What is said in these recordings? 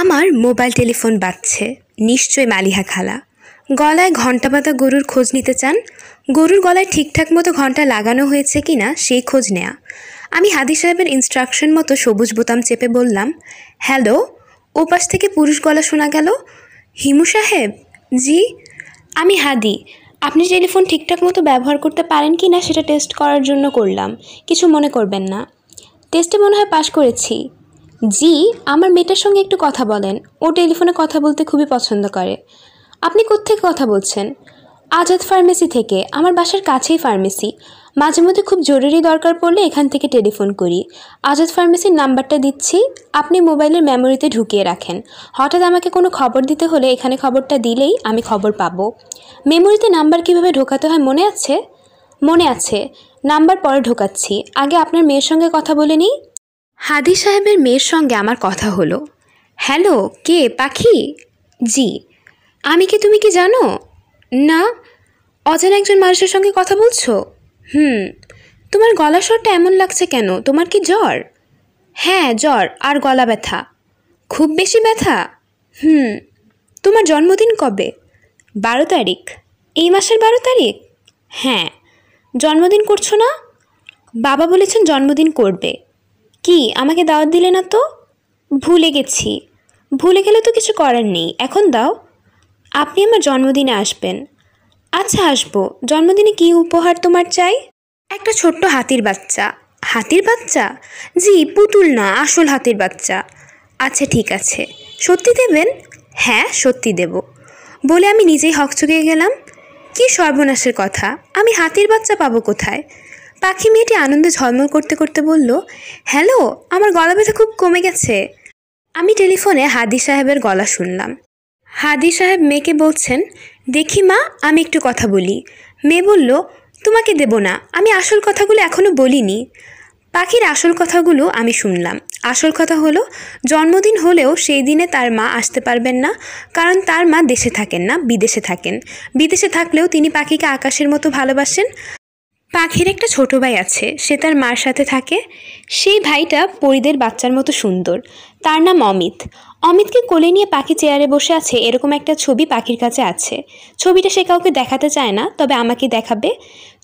আমার mobile telephone বাজছে নিশ্চয় মালিহা খালা গলায় ঘণ্টা বাঁধা গরুর খোঁজ নিতে চান গরুর গলায় ঠিকঠাক মতো ঘন্টা লাগানো হয়েছে কি না সেই খোঁজ নেয়া আমি হাদি সাহেবের ইনস্ট্রাকশন মতো সবুজ বোতাম চেপে বললাম হ্যালো ও পাশ থেকে পুরুষ গলা শোনা গেল হিমু সাহেব জি আমি হাদি আপনি টেলিফোন ঠিকঠাক মতো ব্যবহার করতে পারেন কি না সেটা টেস্ট করার জন্য করলাম কিছু মনে করবেন না টেস্টে মনে হয় পাশ করেছি জি আমার মেয়েটার সঙ্গে একটু কথা বলেন ও টেলিফোনে কথা বলতে খুবই পছন্দ করে আপনি কোত্থেকে কথা বলছেন আজাদ ফার্মেসি থেকে আমার বাসার কাছেই ফার্মেসি মাঝে মধ্যে খুব জরুরি দরকার পড়লে এখান থেকে টেলিফোন করি আজাদ ফার্মেসির নাম্বারটা দিচ্ছি আপনি মোবাইলের মেমোরিতে ঢুকিয়ে রাখেন হঠাৎ আমাকে কোনো খবর দিতে হলে এখানে খবরটা দিলেই আমি খবর পাবো মেমোরিতে নাম্বার কিভাবে ঢোকাতে হয় মনে আছে মনে আছে নাম্বার পরে ঢোকাচ্ছি আগে আপনার মেয়ের সঙ্গে কথা বলে নিই হাদি সাহেবের মেয়ের সঙ্গে আমার কথা হলো হ্যালো কে পাখি জি আমি কি তুমি কি জানো না অজানা একজন মানুষের সঙ্গে কথা বলছো হুম তোমার গলা স্বরটা এমন লাগছে কেন তোমার কি জ্বর হ্যাঁ জ্বর আর গলা ব্যথা খুব বেশি ব্যথা হুম তোমার জন্মদিন কবে বারো তারিখ এই মাসের বারো তারিখ হ্যাঁ জন্মদিন করছো না বাবা বলেছেন জন্মদিন করবে কি আমাকে দাওয়াত দিলে না তো ভুলে গেছি ভুলে গেলে তো কিছু করার নেই এখন দাও আপনি আমার জন্মদিনে আসবেন আচ্ছা আসবো জন্মদিনে কি উপহার তোমার চাই একটা ছোট্ট হাতির বাচ্চা হাতির বাচ্চা জি পুতুল না আসল হাতির বাচ্চা আচ্ছা ঠিক আছে সত্যি দেবেন হ্যাঁ সত্যি দেব বলে আমি নিজেই হকচকে গেলাম কি সর্বনাশের কথা আমি হাতির বাচ্চা পাবো কোথায় পাখি মেয়েটি আনন্দে ঝলমল করতে করতে বলল হ্যালো আমার গলা ব্যথা খুব কমে গেছে আমি টেলিফোনে হাদি সাহেবের গলা শুনলাম হাদি সাহেব মেয়েকে বলছেন দেখি মা আমি একটু কথা বলি মেয়ে বলল তোমাকে দেব না আমি আসল কথাগুলো এখনও বলিনি পাখির আসল কথাগুলো আমি শুনলাম আসল কথা হলো জন্মদিন হলেও সেই দিনে তার মা আসতে পারবেন না কারণ তার মা দেশে থাকেন না বিদেশে থাকেন বিদেশে থাকলেও তিনি পাখিকে আকাশের মতো ভালোবাসেন পাখির একটা ছোট ভাই আছে সে তার মার সাথে থাকে সেই ভাইটা পরিদের বাচ্চার মতো সুন্দর তার নাম অমিত অমিতকে কোলে নিয়ে পাখি চেয়ারে বসে আছে এরকম একটা ছবি পাখির কাছে আছে ছবিটা সে কাউকে দেখাতে চায় না তবে আমাকে দেখাবে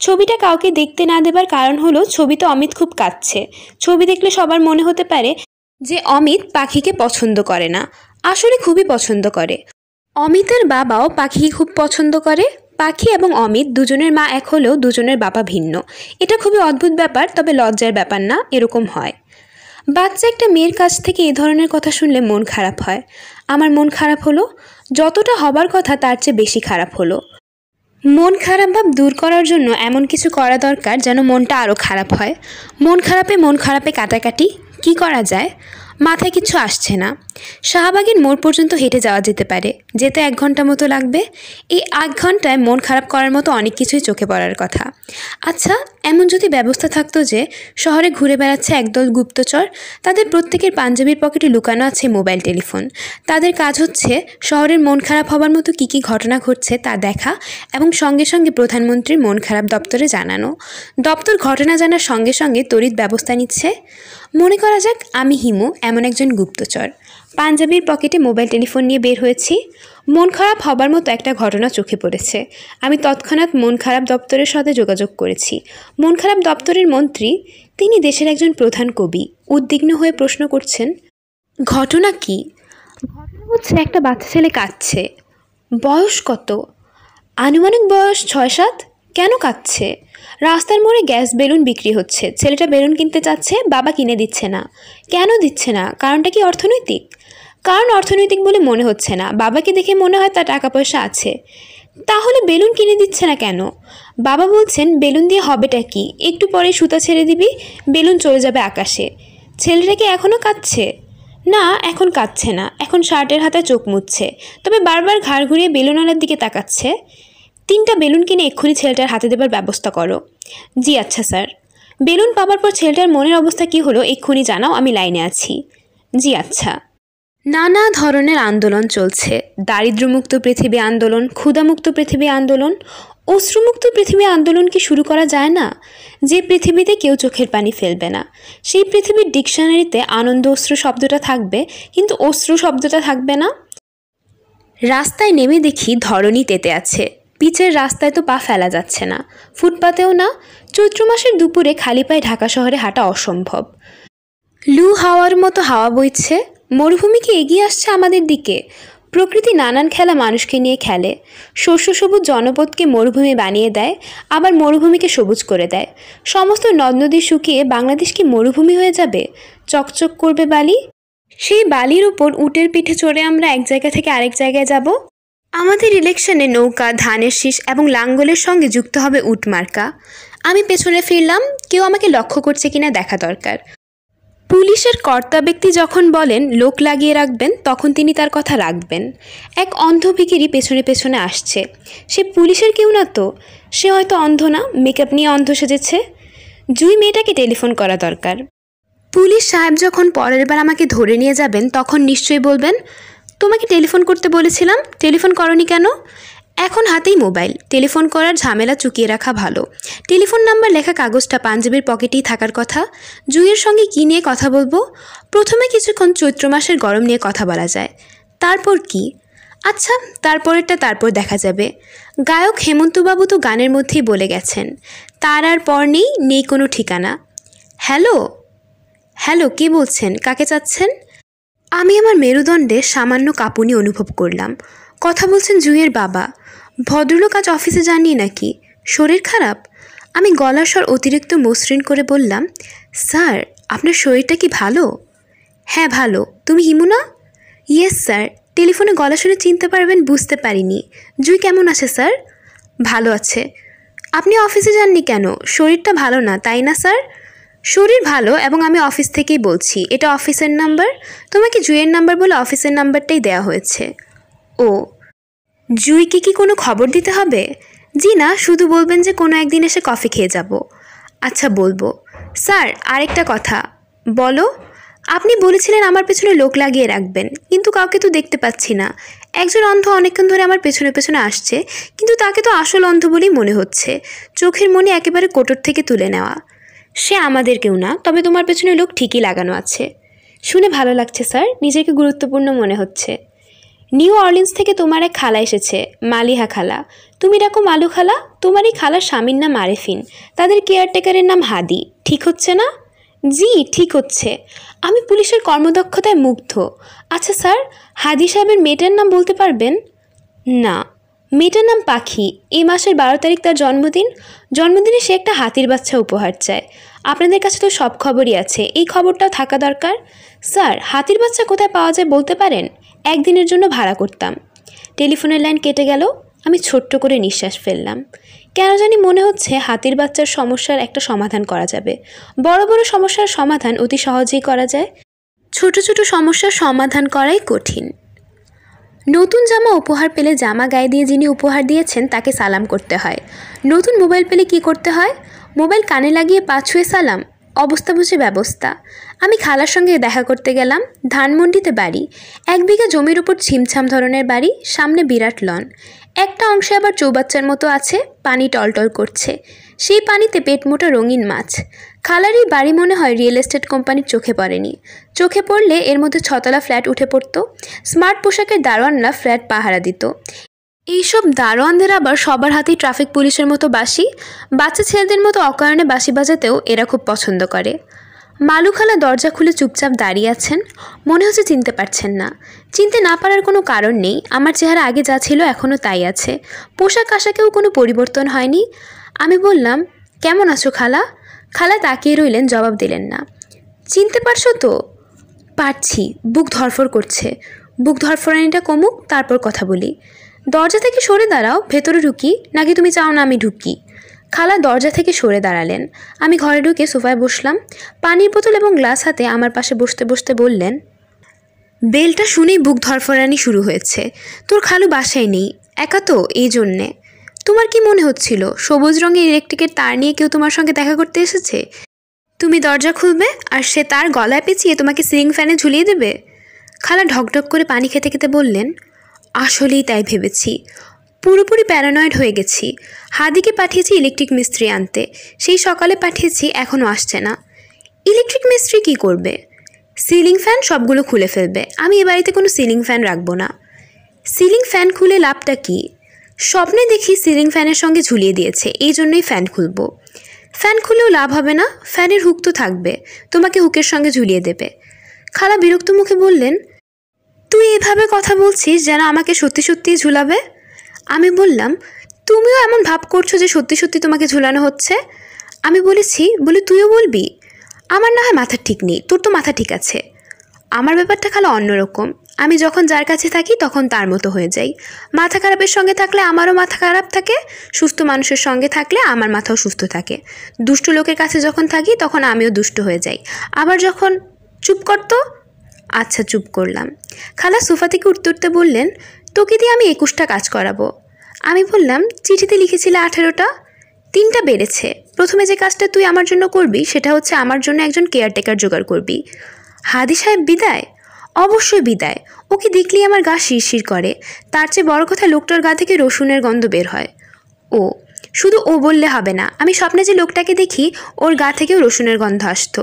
ছবিটা কাউকে দেখতে না দেবার কারণ হলো ছবিতে অমিত খুব কাঁদছে ছবি দেখলে সবার মনে হতে পারে যে অমিত পাখিকে পছন্দ করে না আসলে খুবই পছন্দ করে অমিতের বাবাও পাখিকে খুব পছন্দ করে পাখি এবং অমিত দুজনের মা এক হলেও দুজনের বাবা ভিন্ন এটা খুবই অদ্ভুত ব্যাপার তবে লজ্জার ব্যাপার না এরকম হয় বাচ্চা একটা মেয়ের কাছ থেকে এ ধরনের কথা শুনলে মন খারাপ হয় আমার মন খারাপ হলো যতটা হবার কথা তার চেয়ে বেশি খারাপ হলো মন খারাপ ভাব দূর করার জন্য এমন কিছু করা দরকার যেন মনটা আরও খারাপ হয় মন খারাপে মন খারাপে কাটাকাটি কি করা যায় মাথায় কিছু আসছে না শাহবাগের মোড় পর্যন্ত হেঁটে যাওয়া যেতে পারে যেতে এক ঘন্টা মতো লাগবে এই এক ঘন্টায় মন খারাপ করার মতো অনেক কিছুই চোখে পড়ার কথা আচ্ছা এমন যদি ব্যবস্থা থাকতো যে শহরে ঘুরে বেড়াচ্ছে একদল গুপ্তচর তাদের প্রত্যেকের পাঞ্জাবির পকেটে লুকানো আছে মোবাইল টেলিফোন তাদের কাজ হচ্ছে শহরের মন খারাপ হবার মতো কী কী ঘটনা ঘটছে তা দেখা এবং সঙ্গে সঙ্গে প্রধানমন্ত্রীর মন খারাপ দপ্তরে জানানো দপ্তর ঘটনা জানার সঙ্গে সঙ্গে তড়িৎ ব্যবস্থা নিচ্ছে মনে করা যাক আমি হিমু এমন একজন গুপ্তচর পাঞ্জাবির পকেটে মোবাইল টেলিফোন নিয়ে বের হয়েছি মন খারাপ হবার মতো একটা ঘটনা চোখে পড়েছে আমি তৎক্ষণাৎ মন খারাপ দপ্তরের সাথে যোগাযোগ করেছি মন খারাপ দপ্তরের মন্ত্রী তিনি দেশের একজন প্রধান কবি উদ্বিগ্ন হয়ে প্রশ্ন করছেন ঘটনা কি ঘটনা হচ্ছে একটা বাচ্চা ছেলে কাঁদছে বয়স কত আনুমানিক বয়স ছয় সাত কেন কাঁদছে রাস্তার মোড়ে গ্যাস বেলুন বিক্রি হচ্ছে ছেলেটা বেলুন কিনতে চাচ্ছে বাবা কিনে দিচ্ছে না কেন দিচ্ছে না কারণটা কি অর্থনৈতিক কারণ অর্থনৈতিক বলে মনে হচ্ছে না বাবাকে দেখে মনে হয় তার টাকা পয়সা আছে তাহলে বেলুন কিনে দিচ্ছে না কেন বাবা বলছেন বেলুন দিয়ে হবেটা কি একটু পরে সুতা ছেড়ে দিবি বেলুন চলে যাবে আকাশে ছেলেটাকে এখনও কাঁদছে না এখন কাঁদছে না এখন শার্টের হাতে চোখ মুচ্ছে তবে বারবার ঘাড় ঘুরিয়ে বেলুনালার দিকে তাকাচ্ছে তিনটা বেলুন কিনে এক্ষুনি ছেলেটার হাতে দেবার ব্যবস্থা করো জি আচ্ছা স্যার বেলুন পাবার পর ছেলেটার মনের অবস্থা কি হলো এক্ষুনি জানাও আমি লাইনে আছি জি আচ্ছা নানা ধরনের আন্দোলন চলছে দারিদ্রমুক্ত পৃথিবী আন্দোলন ক্ষুধামুক্ত পৃথিবী আন্দোলন অশ্রুমুক্ত পৃথিবী আন্দোলন কি শুরু করা যায় না যে পৃথিবীতে কেউ চোখের পানি ফেলবে না সেই পৃথিবীর ডিকশনারিতে আনন্দ অশ্রু শব্দটা থাকবে কিন্তু অশ্রু শব্দটা থাকবে না রাস্তায় নেমে দেখি ধরণী তেতে আছে পিচের রাস্তায় তো পা ফেলা যাচ্ছে না ফুটপাতেও না চৈত্র মাসের দুপুরে খালি পায়ে ঢাকা শহরে হাঁটা অসম্ভব লু হাওয়ার মতো হাওয়া বইছে মরুভূমি কি এগিয়ে আসছে আমাদের দিকে প্রকৃতি নানান খেলা মানুষকে নিয়ে খেলে শস্য সবুজ জনপদকে মরুভূমি বানিয়ে দেয় আবার মরুভূমিকে সবুজ করে দেয় সমস্ত নদ নদী শুকিয়ে বাংলাদেশ কি মরুভূমি হয়ে যাবে চকচক করবে বালি সেই বালির উপর উটের পিঠে চড়ে আমরা এক জায়গা থেকে আরেক জায়গায় যাব আমাদের ইলেকশনে নৌকা ধানের শীষ এবং লাঙ্গলের সঙ্গে যুক্ত হবে উটমার্কা আমি পেছনে ফিরলাম কেউ আমাকে লক্ষ্য করছে কিনা দেখা দরকার পুলিশের কর্তা ব্যক্তি যখন বলেন লোক লাগিয়ে রাখবেন তখন তিনি তার কথা রাখবেন এক অন্ধ ভিকিরি পেছনে পেছনে আসছে সে পুলিশের কেউ না তো সে হয়তো অন্ধ না মেকআপ নিয়ে অন্ধ সেজেছে জুই মেয়েটাকে টেলিফোন করা দরকার পুলিশ সাহেব যখন পরের বার আমাকে ধরে নিয়ে যাবেন তখন নিশ্চয়ই বলবেন তোমাকে টেলিফোন করতে বলেছিলাম টেলিফোন করনি কেন এখন হাতেই মোবাইল টেলিফোন করার ঝামেলা চুকিয়ে রাখা ভালো টেলিফোন নাম্বার লেখা কাগজটা পাঞ্জাবির পকেটেই থাকার কথা জুইয়ের সঙ্গে কী নিয়ে কথা বলবো প্রথমে কিছুক্ষণ চৈত্র মাসের গরম নিয়ে কথা বলা যায় তারপর কি আচ্ছা তারপরেরটা তারপর দেখা যাবে গায়ক হেমন্তবাবু তো গানের মধ্যেই বলে গেছেন তার আর পর নেই নেই কোনো ঠিকানা হ্যালো হ্যালো কে বলছেন কাকে চাচ্ছেন আমি আমার মেরুদণ্ডে সামান্য কাঁপুনি অনুভব করলাম কথা বলছেন জুঁয়ের বাবা ভদ্রলোক আজ অফিসে যাননি নাকি শরীর খারাপ আমি গলার স্বর অতিরিক্ত মসৃণ করে বললাম স্যার আপনার শরীরটা কি ভালো হ্যাঁ ভালো তুমি হিমুনা ইয়েস স্যার টেলিফোনে গলা শুনে চিনতে পারবেন বুঝতে পারিনি জুই কেমন আছে স্যার ভালো আছে আপনি অফিসে যাননি কেন শরীরটা ভালো না তাই না স্যার শরীর ভালো এবং আমি অফিস থেকেই বলছি এটা অফিসের নাম্বার তোমাকে জুয়ের নাম্বার বলে অফিসের নাম্বারটাই দেয়া হয়েছে ও জুইকে কি কোনো খবর দিতে হবে জি না শুধু বলবেন যে কোনো একদিন এসে কফি খেয়ে যাব আচ্ছা বলবো স্যার আরেকটা কথা বলো আপনি বলেছিলেন আমার পেছনে লোক লাগিয়ে রাখবেন কিন্তু কাউকে তো দেখতে পাচ্ছি না একজন অন্ধ অনেকক্ষণ ধরে আমার পেছনে পেছনে আসছে কিন্তু তাকে তো আসল অন্ধ বলেই মনে হচ্ছে চোখের মনে একেবারে কোটর থেকে তুলে নেওয়া সে আমাদের কেউ না তবে তোমার পেছনে লোক ঠিকই লাগানো আছে শুনে ভালো লাগছে স্যার নিজেকে গুরুত্বপূর্ণ মনে হচ্ছে নিউ অরলিন্স থেকে তোমার এক খালা এসেছে মালিহা খালা তুমি এরকম মালু খালা তোমার এই খালার স্বামীর নাম আরেফিন তাদের কেয়ারটেকারের নাম হাদি ঠিক হচ্ছে না জি ঠিক হচ্ছে আমি পুলিশের কর্মদক্ষতায় মুগ্ধ আচ্ছা স্যার হাদি সাহেবের মেয়েটার নাম বলতে পারবেন না মেয়েটার নাম পাখি এই মাসের বারো তারিখ তার জন্মদিন জন্মদিনে সে একটা হাতির বাচ্চা উপহার চায় আপনাদের কাছে তো সব খবরই আছে এই খবরটাও থাকা দরকার স্যার হাতির বাচ্চা কোথায় পাওয়া যায় বলতে পারেন একদিনের জন্য ভাড়া করতাম টেলিফোনের লাইন কেটে গেল আমি ছোট্ট করে নিঃশ্বাস ফেললাম কেন জানি মনে হচ্ছে হাতির বাচ্চার সমস্যার একটা সমাধান করা যাবে বড় বড় সমস্যার সমাধান অতি সহজেই করা যায় ছোট ছোট সমস্যার সমাধান করাই কঠিন নতুন জামা উপহার পেলে জামা গায়ে দিয়ে যিনি উপহার দিয়েছেন তাকে সালাম করতে হয় নতুন মোবাইল পেলে কি করতে হয় মোবাইল কানে লাগিয়ে পা ছুঁয়ে সালাম অবস্থা বুঝে ব্যবস্থা আমি খালার সঙ্গে দেখা করতে গেলাম ধানমন্ডিতে বাড়ি এক বিঘা জমির উপর ছিমছাম ধরনের বাড়ি সামনে বিরাট লন একটা অংশে আবার চৌবাচ্চার মতো আছে পানি টলটল করছে সেই পানিতে পেট মোটা রঙিন মাছ খালারই বাড়ি মনে হয় রিয়েল এস্টেট কোম্পানির চোখে পড়েনি চোখে পড়লে এর মধ্যে ছতলা ফ্ল্যাট উঠে পড়ত স্মার্ট পোশাকের দারোয়ানরা ফ্ল্যাট পাহারা দিত এইসব দারোয়ানদের আবার সবার হাতেই ট্রাফিক পুলিশের মতো বাসি বাচ্চা ছেলেদের মতো অকারণে বাসি বাজাতেও এরা খুব পছন্দ করে মালুখালা দরজা খুলে চুপচাপ দাঁড়িয়ে আছেন মনে হচ্ছে চিনতে পারছেন না চিনতে না পারার কোনো কারণ নেই আমার চেহারা আগে যা ছিল এখনও তাই আছে পোশাক আশাকেও কোনো পরিবর্তন হয়নি আমি বললাম কেমন আছো খালা খালা তাকিয়ে রইলেন জবাব দিলেন না চিনতে পারছো তো পারছি বুক ধরফর করছে বুক ধরফরানিটা কমুক তারপর কথা বলি দরজা থেকে সরে দাঁড়াও ভেতরে ঢুকি নাকি তুমি চাও না আমি ঢুকি খালা দরজা থেকে সরে দাঁড়ালেন আমি ঘরে ঢুকে সোফায় বসলাম পানির বোতল এবং গ্লাস হাতে আমার পাশে বসতে বসতে বললেন বেলটা শুনেই বুক ধরফরানি শুরু হয়েছে তোর খালু বাসায় নেই একা তো এই জন্যে তোমার কি মনে হচ্ছিল সবুজ রঙের ইলেকট্রিকের তার নিয়ে কেউ তোমার সঙ্গে দেখা করতে এসেছে তুমি দরজা খুলবে আর সে তার গলায় পেঁচিয়ে তোমাকে সিলিং ফ্যানে ঝুলিয়ে দেবে খালা ঢকঢক করে পানি খেতে খেতে বললেন আসলেই তাই ভেবেছি পুরোপুরি প্যারানয়েড হয়ে গেছি হাদিকে পাঠিয়েছি ইলেকট্রিক মিস্ত্রি আনতে সেই সকালে পাঠিয়েছি এখনও আসছে না ইলেকট্রিক মিস্ত্রি কি করবে সিলিং ফ্যান সবগুলো খুলে ফেলবে আমি এ বাড়িতে কোনো সিলিং ফ্যান রাখবো না সিলিং ফ্যান খুলে লাভটা কী স্বপ্নে দেখি সিলিং ফ্যানের সঙ্গে ঝুলিয়ে দিয়েছে এই জন্যই ফ্যান খুলব ফ্যান খুলেও লাভ হবে না ফ্যানের হুক তো থাকবে তোমাকে হুকের সঙ্গে ঝুলিয়ে দেবে খালা বিরক্ত মুখে বললেন তুই এভাবে কথা বলছিস যেন আমাকে সত্যি সত্যি ঝুলাবে আমি বললাম তুমিও এমন ভাব করছো যে সত্যি সত্যি তোমাকে ঝুলানো হচ্ছে আমি বলেছি বলে তুইও বলবি আমার না হয় মাথা ঠিক নেই তোর তো মাথা ঠিক আছে আমার ব্যাপারটা খালা অন্যরকম আমি যখন যার কাছে থাকি তখন তার মতো হয়ে যাই মাথা খারাপের সঙ্গে থাকলে আমারও মাথা খারাপ থাকে সুস্থ মানুষের সঙ্গে থাকলে আমার মাথাও সুস্থ থাকে দুষ্ট লোকের কাছে যখন থাকি তখন আমিও দুষ্ট হয়ে যাই আবার যখন চুপ করতো আচ্ছা চুপ করলাম খালা সুফা থেকে উঠতে উঠতে বললেন তোকে দিয়ে আমি একুশটা কাজ করাবো আমি বললাম চিঠিতে লিখেছিলে আঠেরোটা তিনটা বেড়েছে প্রথমে যে কাজটা তুই আমার জন্য করবি সেটা হচ্ছে আমার জন্য একজন কেয়ারটেকার জোগাড় করবি হাদি সাহেব বিদায় অবশ্যই বিদায় ওকে দেখলেই আমার গা শিরশির করে তার চেয়ে বড় কথা লোকটার গা থেকে রসুনের গন্ধ বের হয় ও শুধু ও বললে হবে না আমি স্বপ্নে যে লোকটাকে দেখি ওর গা থেকেও রসুনের গন্ধ আসত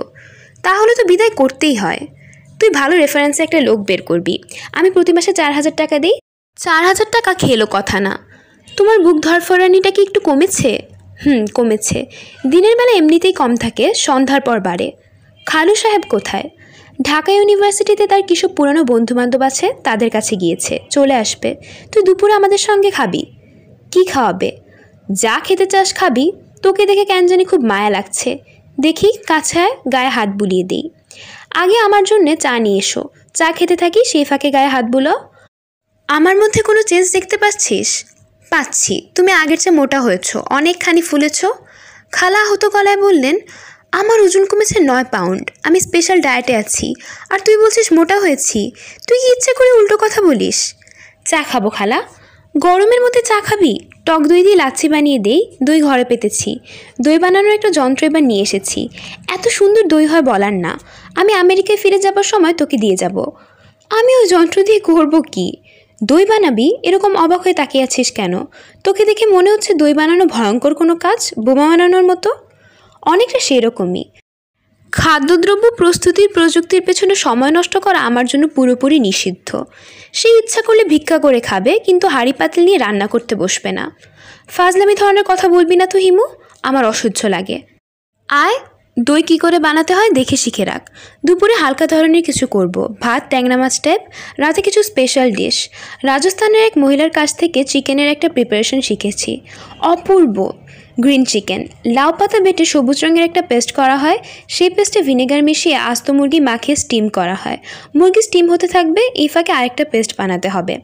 তাহলে তো বিদায় করতেই হয় তুই ভালো রেফারেন্সে একটা লোক বের করবি আমি প্রতি মাসে চার হাজার টাকা দিই চার হাজার টাকা খেলো কথা না তোমার বুক ধরফরানিটা কি একটু কমেছে হুম কমেছে দিনের বেলা এমনিতেই কম থাকে সন্ধ্যার পর বাড়ে খালু সাহেব কোথায় ঢাকা ইউনিভার্সিটিতে তার কিসব পুরনো বন্ধুবান্ধব আছে তাদের কাছে গিয়েছে চলে আসবে তুই দুপুরে আমাদের সঙ্গে খাবি কি খাওয়াবে যা খেতে চাস খাবি তোকে দেখে কেন জানি খুব মায়া লাগছে দেখি কাছে গায়ে হাত বুলিয়ে দিই আগে আমার জন্যে চা নিয়ে এসো চা খেতে থাকি সেই ফাঁকে গায়ে হাত বুলো আমার মধ্যে কোনো চেঞ্জ দেখতে পাচ্ছিস পাচ্ছি তুমি আগের চেয়ে মোটা হয়েছ অনেকখানি ফুলেছ খালা হতো গলায় বললেন আমার ওজন কমেছে নয় পাউন্ড আমি স্পেশাল ডায়েটে আছি আর তুই বলছিস মোটা হয়েছি তুই কি ইচ্ছে করে উল্টো কথা বলিস চা খাবো খালা গরমের মধ্যে চা খাবি টক দই দিয়ে লাচ্ছি বানিয়ে দেই দই ঘরে পেতেছি দই বানানোর একটা যন্ত্র এবার নিয়ে এসেছি এত সুন্দর দই হয় বলার না আমি আমেরিকায় ফিরে যাবার সময় তোকে দিয়ে যাব আমি ওই যন্ত্র দিয়ে করব কি দই বানাবি এরকম অবাক হয়ে তাকিয়ে আছিস কেন তোকে দেখে মনে হচ্ছে দই বানানো ভয়ঙ্কর কোনো কাজ বোমা বানানোর মতো অনেকটা সেরকমই খাদ্যদ্রব্য প্রস্তুতির প্রযুক্তির পেছনে সময় নষ্ট করা আমার জন্য পুরোপুরি নিষিদ্ধ সে ইচ্ছা করলে ভিক্ষা করে খাবে কিন্তু হাঁড়ি পাতিল নিয়ে রান্না করতে বসবে না ফাজলামি ধরনের কথা বলবি না তো হিমু আমার অসহ্য লাগে আয় দই কী করে বানাতে হয় দেখে শিখে রাখ দুপুরে হালকা ধরনের কিছু করব ভাত ট্যাংরা মাছ টাইপ রাতে কিছু স্পেশাল ডিশ রাজস্থানের এক মহিলার কাছ থেকে চিকেনের একটা প্রিপারেশন শিখেছি অপূর্ব গ্রিন চিকেন লাউ পাতা বেটে সবুজ রঙের একটা পেস্ট করা হয় সেই পেস্টে ভিনেগার মিশিয়ে আস্ত মুরগি মাখিয়ে স্টিম করা হয় মুরগি স্টিম হতে থাকবে এই ফাঁকে আরেকটা পেস্ট বানাতে হবে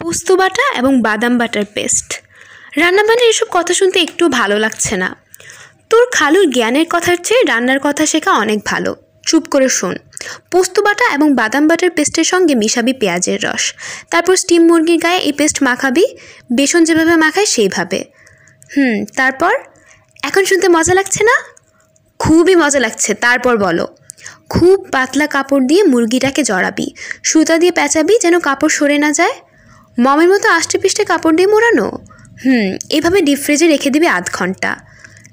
পোস্ত বাটা এবং বাদাম বাটার পেস্ট রান্নাবান্নার এসব কথা শুনতে একটু ভালো লাগছে না তোর খালুর জ্ঞানের কথার চেয়ে রান্নার কথা শেখা অনেক ভালো চুপ করে শোন পোস্ত বাটা এবং বাদাম বাটার পেস্টের সঙ্গে মিশাবি পেঁয়াজের রস তারপর স্টিম মুরগির গায়ে এই পেস্ট মাখাবি বেসন যেভাবে মাখায় সেইভাবে হুম তারপর এখন শুনতে মজা লাগছে না খুবই মজা লাগছে তারপর বলো খুব পাতলা কাপড় দিয়ে মুরগিটাকে জড়াবি সুতা দিয়ে পেঁচাবি যেন কাপড় সরে না যায় মমের মতো আষ্টে পিষ্টে কাপড় দিয়ে মোড়ানো হুম এভাবে ডিপ ফ্রিজে রেখে দিবে আধ ঘন্টা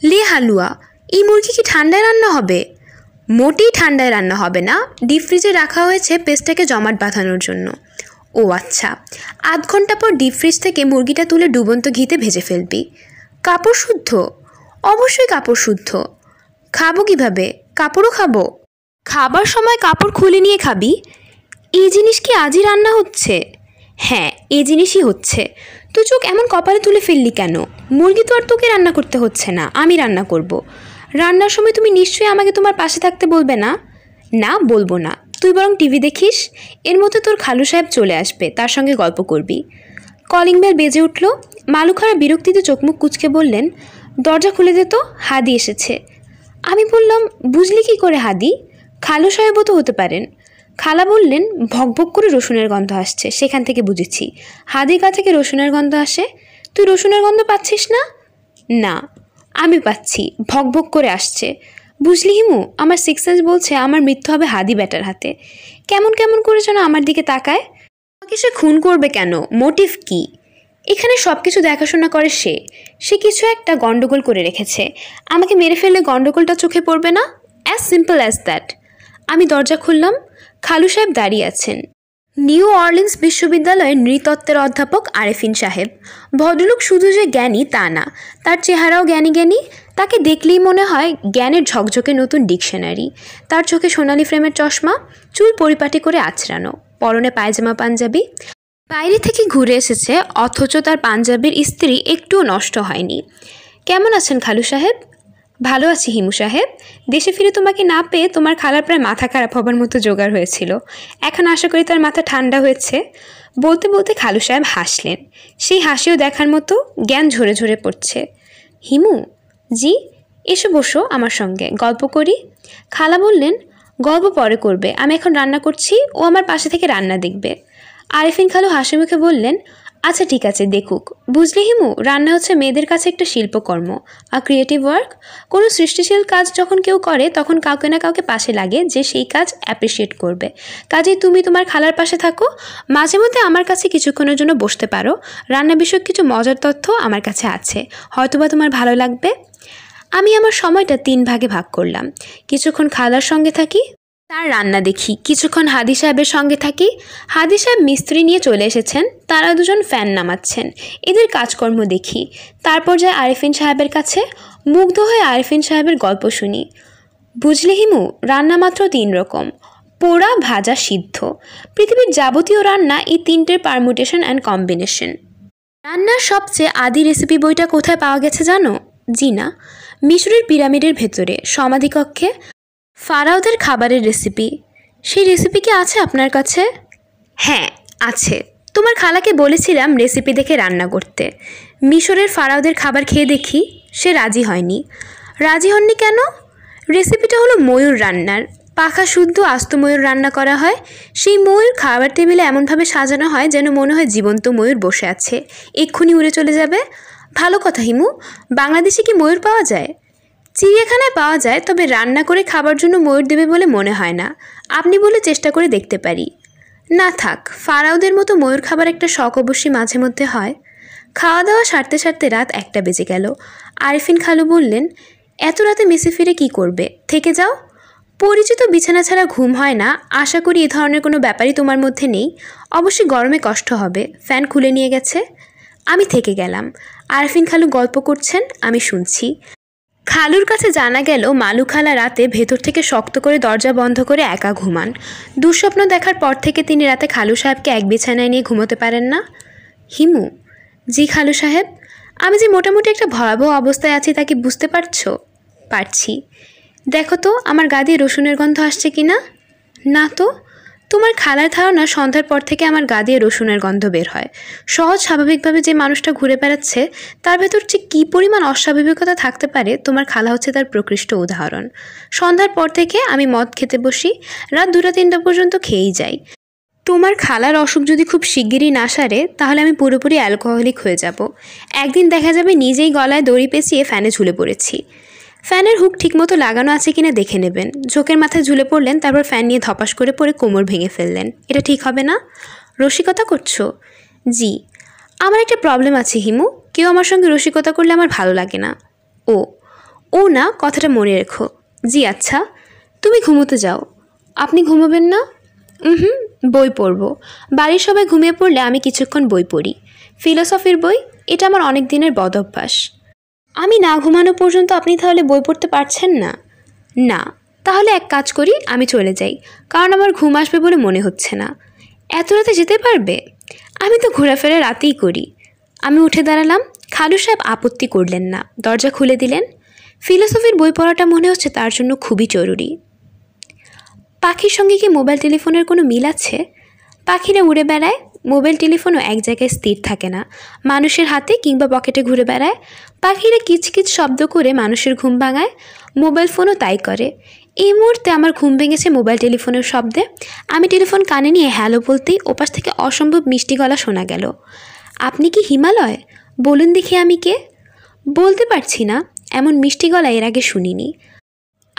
লে হালুয়া এই মুরগি কি ঠান্ডায় রান্না হবে মোটেই ঠান্ডায় রান্না হবে না ডিপ ফ্রিজে রাখা হয়েছে পেস্টটাকে জমাট বাঁধানোর জন্য ও আচ্ছা আধ ঘন্টা পর ডিপ ফ্রিজ থেকে মুরগিটা তুলে ডুবন্ত ঘিতে ভেজে ফেলবি কাপড় শুদ্ধ অবশ্যই কাপড় শুদ্ধ খাবো কিভাবে কাপড়ও খাবো খাবার সময় কাপড় খুলে নিয়ে খাবি এই জিনিস কি আজই রান্না হচ্ছে হ্যাঁ এই জিনিসই হচ্ছে তো চোখ এমন কপালে তুলে ফেললি কেন মুরগি তো আর তোকে রান্না করতে হচ্ছে না আমি রান্না করব। রান্নার সময় তুমি নিশ্চয়ই আমাকে তোমার পাশে থাকতে বলবে না না বলবো না তুই বরং টিভি দেখিস এর মধ্যে তোর খালু সাহেব চলে আসবে তার সঙ্গে গল্প করবি কলিং বেল বেজে উঠল মালুখরা বিরক্তিতে চোখমুখ কুচকে বললেন দরজা খুলে দে তো হাদি এসেছে আমি বললাম বুঝলি কি করে হাদি খালু সাহেবও তো হতে পারেন খালা বললেন ভকভক করে রসুনের গন্ধ আসছে সেখান থেকে বুঝেছি হাদির গা থেকে রসুনের গন্ধ আসে তুই রসুনের গন্ধ পাচ্ছিস না না আমি পাচ্ছি ভকভক করে আসছে বুঝলি হিমু আমার সিক্স সেন্স বলছে আমার মৃত্যু হবে হাদি ব্যাটার হাতে কেমন কেমন করে যেন আমার দিকে তাকায় তোমাকে সে খুন করবে কেন মোটিভ কি এখানে সব কিছু দেখাশোনা করে সে সে কিছু একটা গণ্ডগোল করে রেখেছে আমাকে মেরে ফেললে গণ্ডগোলটা চোখে পড়বে না অ্যাজ সিম্পল অ্যাজ দ্যাট আমি দরজা খুললাম খালু সাহেব দাঁড়িয়ে আছেন নিউ অর্লিন্স বিশ্ববিদ্যালয়ের নৃতত্ত্বের অধ্যাপক আরেফিন সাহেব ভদ্রলোক শুধু যে জ্ঞানী তা না তার চেহারাও জ্ঞানী জ্ঞানী তাকে দেখলেই মনে হয় জ্ঞানের ঝকঝকে নতুন ডিকশনারি তার চোখে সোনালি ফ্রেমের চশমা চুল পরিপাটি করে আছড়ানো পরনে পায়জামা পাঞ্জাবি বাইরে থেকে ঘুরে এসেছে অথচ তার পাঞ্জাবির স্ত্রী একটুও নষ্ট হয়নি কেমন আছেন খালু সাহেব ভালো আছি হিমু সাহেব দেশে ফিরে তোমাকে না পেয়ে তোমার খালার প্রায় মাথা খারাপ হবার মতো জোগাড় হয়েছিল এখন আশা করি তার মাথা ঠান্ডা হয়েছে বলতে বলতে খালু সাহেব হাসলেন সেই হাসিও দেখার মতো জ্ঞান ঝরে ঝরে পড়ছে হিমু জি এসো বসো আমার সঙ্গে গল্প করি খালা বললেন গল্প পরে করবে আমি এখন রান্না করছি ও আমার পাশে থেকে রান্না দেখবে আরেফিন খালু হাসি মুখে বললেন আচ্ছা ঠিক আছে দেখুক বুঝলি হিমু রান্না হচ্ছে মেয়েদের কাছে একটা শিল্পকর্ম আর ক্রিয়েটিভ ওয়ার্ক কোনো সৃষ্টিশীল কাজ যখন কেউ করে তখন কাউকে না কাউকে পাশে লাগে যে সেই কাজ অ্যাপ্রিসিয়েট করবে কাজেই তুমি তোমার খালার পাশে থাকো মাঝে মধ্যে আমার কাছে কিছুক্ষণের জন্য বসতে পারো রান্না বিষয়ক কিছু মজার তথ্য আমার কাছে আছে হয়তোবা তোমার ভালো লাগবে আমি আমার সময়টা তিন ভাগে ভাগ করলাম কিছুক্ষণ খালার সঙ্গে থাকি তার রান্না দেখি কিছুক্ষণ হাদি সাহেবের সঙ্গে থাকি হাদি সাহেব মিস্ত্রি নিয়ে চলে এসেছেন তারা দুজন ফ্যান নামাচ্ছেন এদের কাজকর্ম দেখি তারপর যাই আরিফিন সাহেবের কাছে মুগ্ধ হয়ে আরিফিন সাহেবের গল্প শুনি বুঝলে হিমু রান্না মাত্র তিন রকম পোড়া ভাজা সিদ্ধ পৃথিবীর যাবতীয় রান্না এই তিনটের পারমুটেশন অ্যান্ড কম্বিনেশন রান্নার সবচেয়ে আদি রেসিপি বইটা কোথায় পাওয়া গেছে জানো জি না মিশরের পিরামিডের ভেতরে সমাধিকক্ষে ফারাউদের খাবারের রেসিপি সেই রেসিপি কি আছে আপনার কাছে হ্যাঁ আছে তোমার খালাকে বলেছিলাম রেসিপি দেখে রান্না করতে মিশরের ফারাউদের খাবার খেয়ে দেখি সে রাজি হয়নি রাজি হননি কেন রেসিপিটা হলো ময়ূর রান্নার পাখা শুদ্ধ আস্ত ময়ূর রান্না করা হয় সেই ময়ূর খাবার টেবিলে এমনভাবে সাজানো হয় যেন মনে হয় জীবন্ত ময়ূর বসে আছে এক্ষুনি উড়ে চলে যাবে ভালো কথা হিমু বাংলাদেশে কি ময়ূর পাওয়া যায় চিড়িয়াখানায় পাওয়া যায় তবে রান্না করে খাবার জন্য ময়ূর দেবে বলে মনে হয় না আপনি বলে চেষ্টা করে দেখতে পারি না থাক ফারাউদের মতো ময়ূর খাবার একটা শখ অবশ্যই মাঝে মধ্যে হয় খাওয়া দাওয়া সারতে সারতে রাত একটা বেজে গেল আরিফিন খালু বললেন এত রাতে মেসে ফিরে কি করবে থেকে যাও পরিচিত বিছানা ছাড়া ঘুম হয় না আশা করি এ ধরনের কোনো ব্যাপারই তোমার মধ্যে নেই অবশ্যই গরমে কষ্ট হবে ফ্যান খুলে নিয়ে গেছে আমি থেকে গেলাম আরফিন খালু গল্প করছেন আমি শুনছি খালুর কাছে জানা গেল মালু খালা রাতে ভেতর থেকে শক্ত করে দরজা বন্ধ করে একা ঘুমান দুঃস্বপ্ন দেখার পর থেকে তিনি রাতে খালু সাহেবকে এক বিছানায় নিয়ে ঘুমোতে পারেন না হিমু জি খালু সাহেব আমি যে মোটামুটি একটা ভয়াবহ অবস্থায় আছি তাকে বুঝতে পারছো পারছি দেখো তো আমার গাদি রসুনের গন্ধ আসছে কি না না তো তোমার খালার ধারণা সন্ধ্যার পর থেকে আমার গা দিয়ে রসুনের গন্ধ বের হয় সহজ স্বাভাবিকভাবে যে মানুষটা ঘুরে বেড়াচ্ছে তার ভেতর যে কী পরিমাণ অস্বাভাবিকতা থাকতে পারে তোমার খালা হচ্ছে তার প্রকৃষ্ট উদাহরণ সন্ধ্যার পর থেকে আমি মদ খেতে বসি রাত দুটা তিনটা পর্যন্ত খেয়েই যাই তোমার খালার অসুখ যদি খুব শিগগিরই না সারে তাহলে আমি পুরোপুরি অ্যালকোহলিক হয়ে যাব একদিন দেখা যাবে নিজেই গলায় দড়ি পেঁচিয়ে ফ্যানে ঝুলে পড়েছি ফ্যানের হুক ঠিকমতো লাগানো আছে কিনা দেখে নেবেন ঝোঁকের মাথায় ঝুলে পড়লেন তারপর ফ্যান নিয়ে ধপাস করে পড়ে কোমর ভেঙে ফেললেন এটা ঠিক হবে না রসিকতা করছো জি আমার একটা প্রবলেম আছে হিমু কেউ আমার সঙ্গে রসিকতা করলে আমার ভালো লাগে না ও ও না কথাটা মনে রেখো জি আচ্ছা তুমি ঘুমোতে যাও আপনি ঘুমোবেন না হুম বই পড়ব বাড়ির সবাই ঘুমিয়ে পড়লে আমি কিছুক্ষণ বই পড়ি ফিলোসফির বই এটা আমার অনেক দিনের বদ অভ্যাস আমি না ঘুমানো পর্যন্ত আপনি তাহলে বই পড়তে পারছেন না না তাহলে এক কাজ করি আমি চলে যাই কারণ আমার ঘুম আসবে বলে মনে হচ্ছে না এত রাতে যেতে পারবে আমি তো ঘোরাফেরা রাতেই করি আমি উঠে দাঁড়ালাম খালু সাহেব আপত্তি করলেন না দরজা খুলে দিলেন ফিলোসফির বই পড়াটা মনে হচ্ছে তার জন্য খুবই জরুরি পাখির সঙ্গে কি মোবাইল টেলিফোনের কোনো মিল আছে পাখিরা উড়ে বেড়ায় মোবাইল টেলিফোনও এক জায়গায় স্থির থাকে না মানুষের হাতে কিংবা পকেটে ঘুরে বেড়ায় পাখিরা কিচকিচ শব্দ করে মানুষের ঘুম ভাঙায় মোবাইল ফোনও তাই করে এই মুহূর্তে আমার ঘুম ভেঙেছে মোবাইল টেলিফোনের শব্দে আমি টেলিফোন কানে নিয়ে হ্যালো বলতেই ওপাশ থেকে অসম্ভব মিষ্টি গলা শোনা গেল আপনি কি হিমালয় বলুন দেখি আমি কে বলতে পারছি না এমন মিষ্টি গলা এর আগে শুনিনি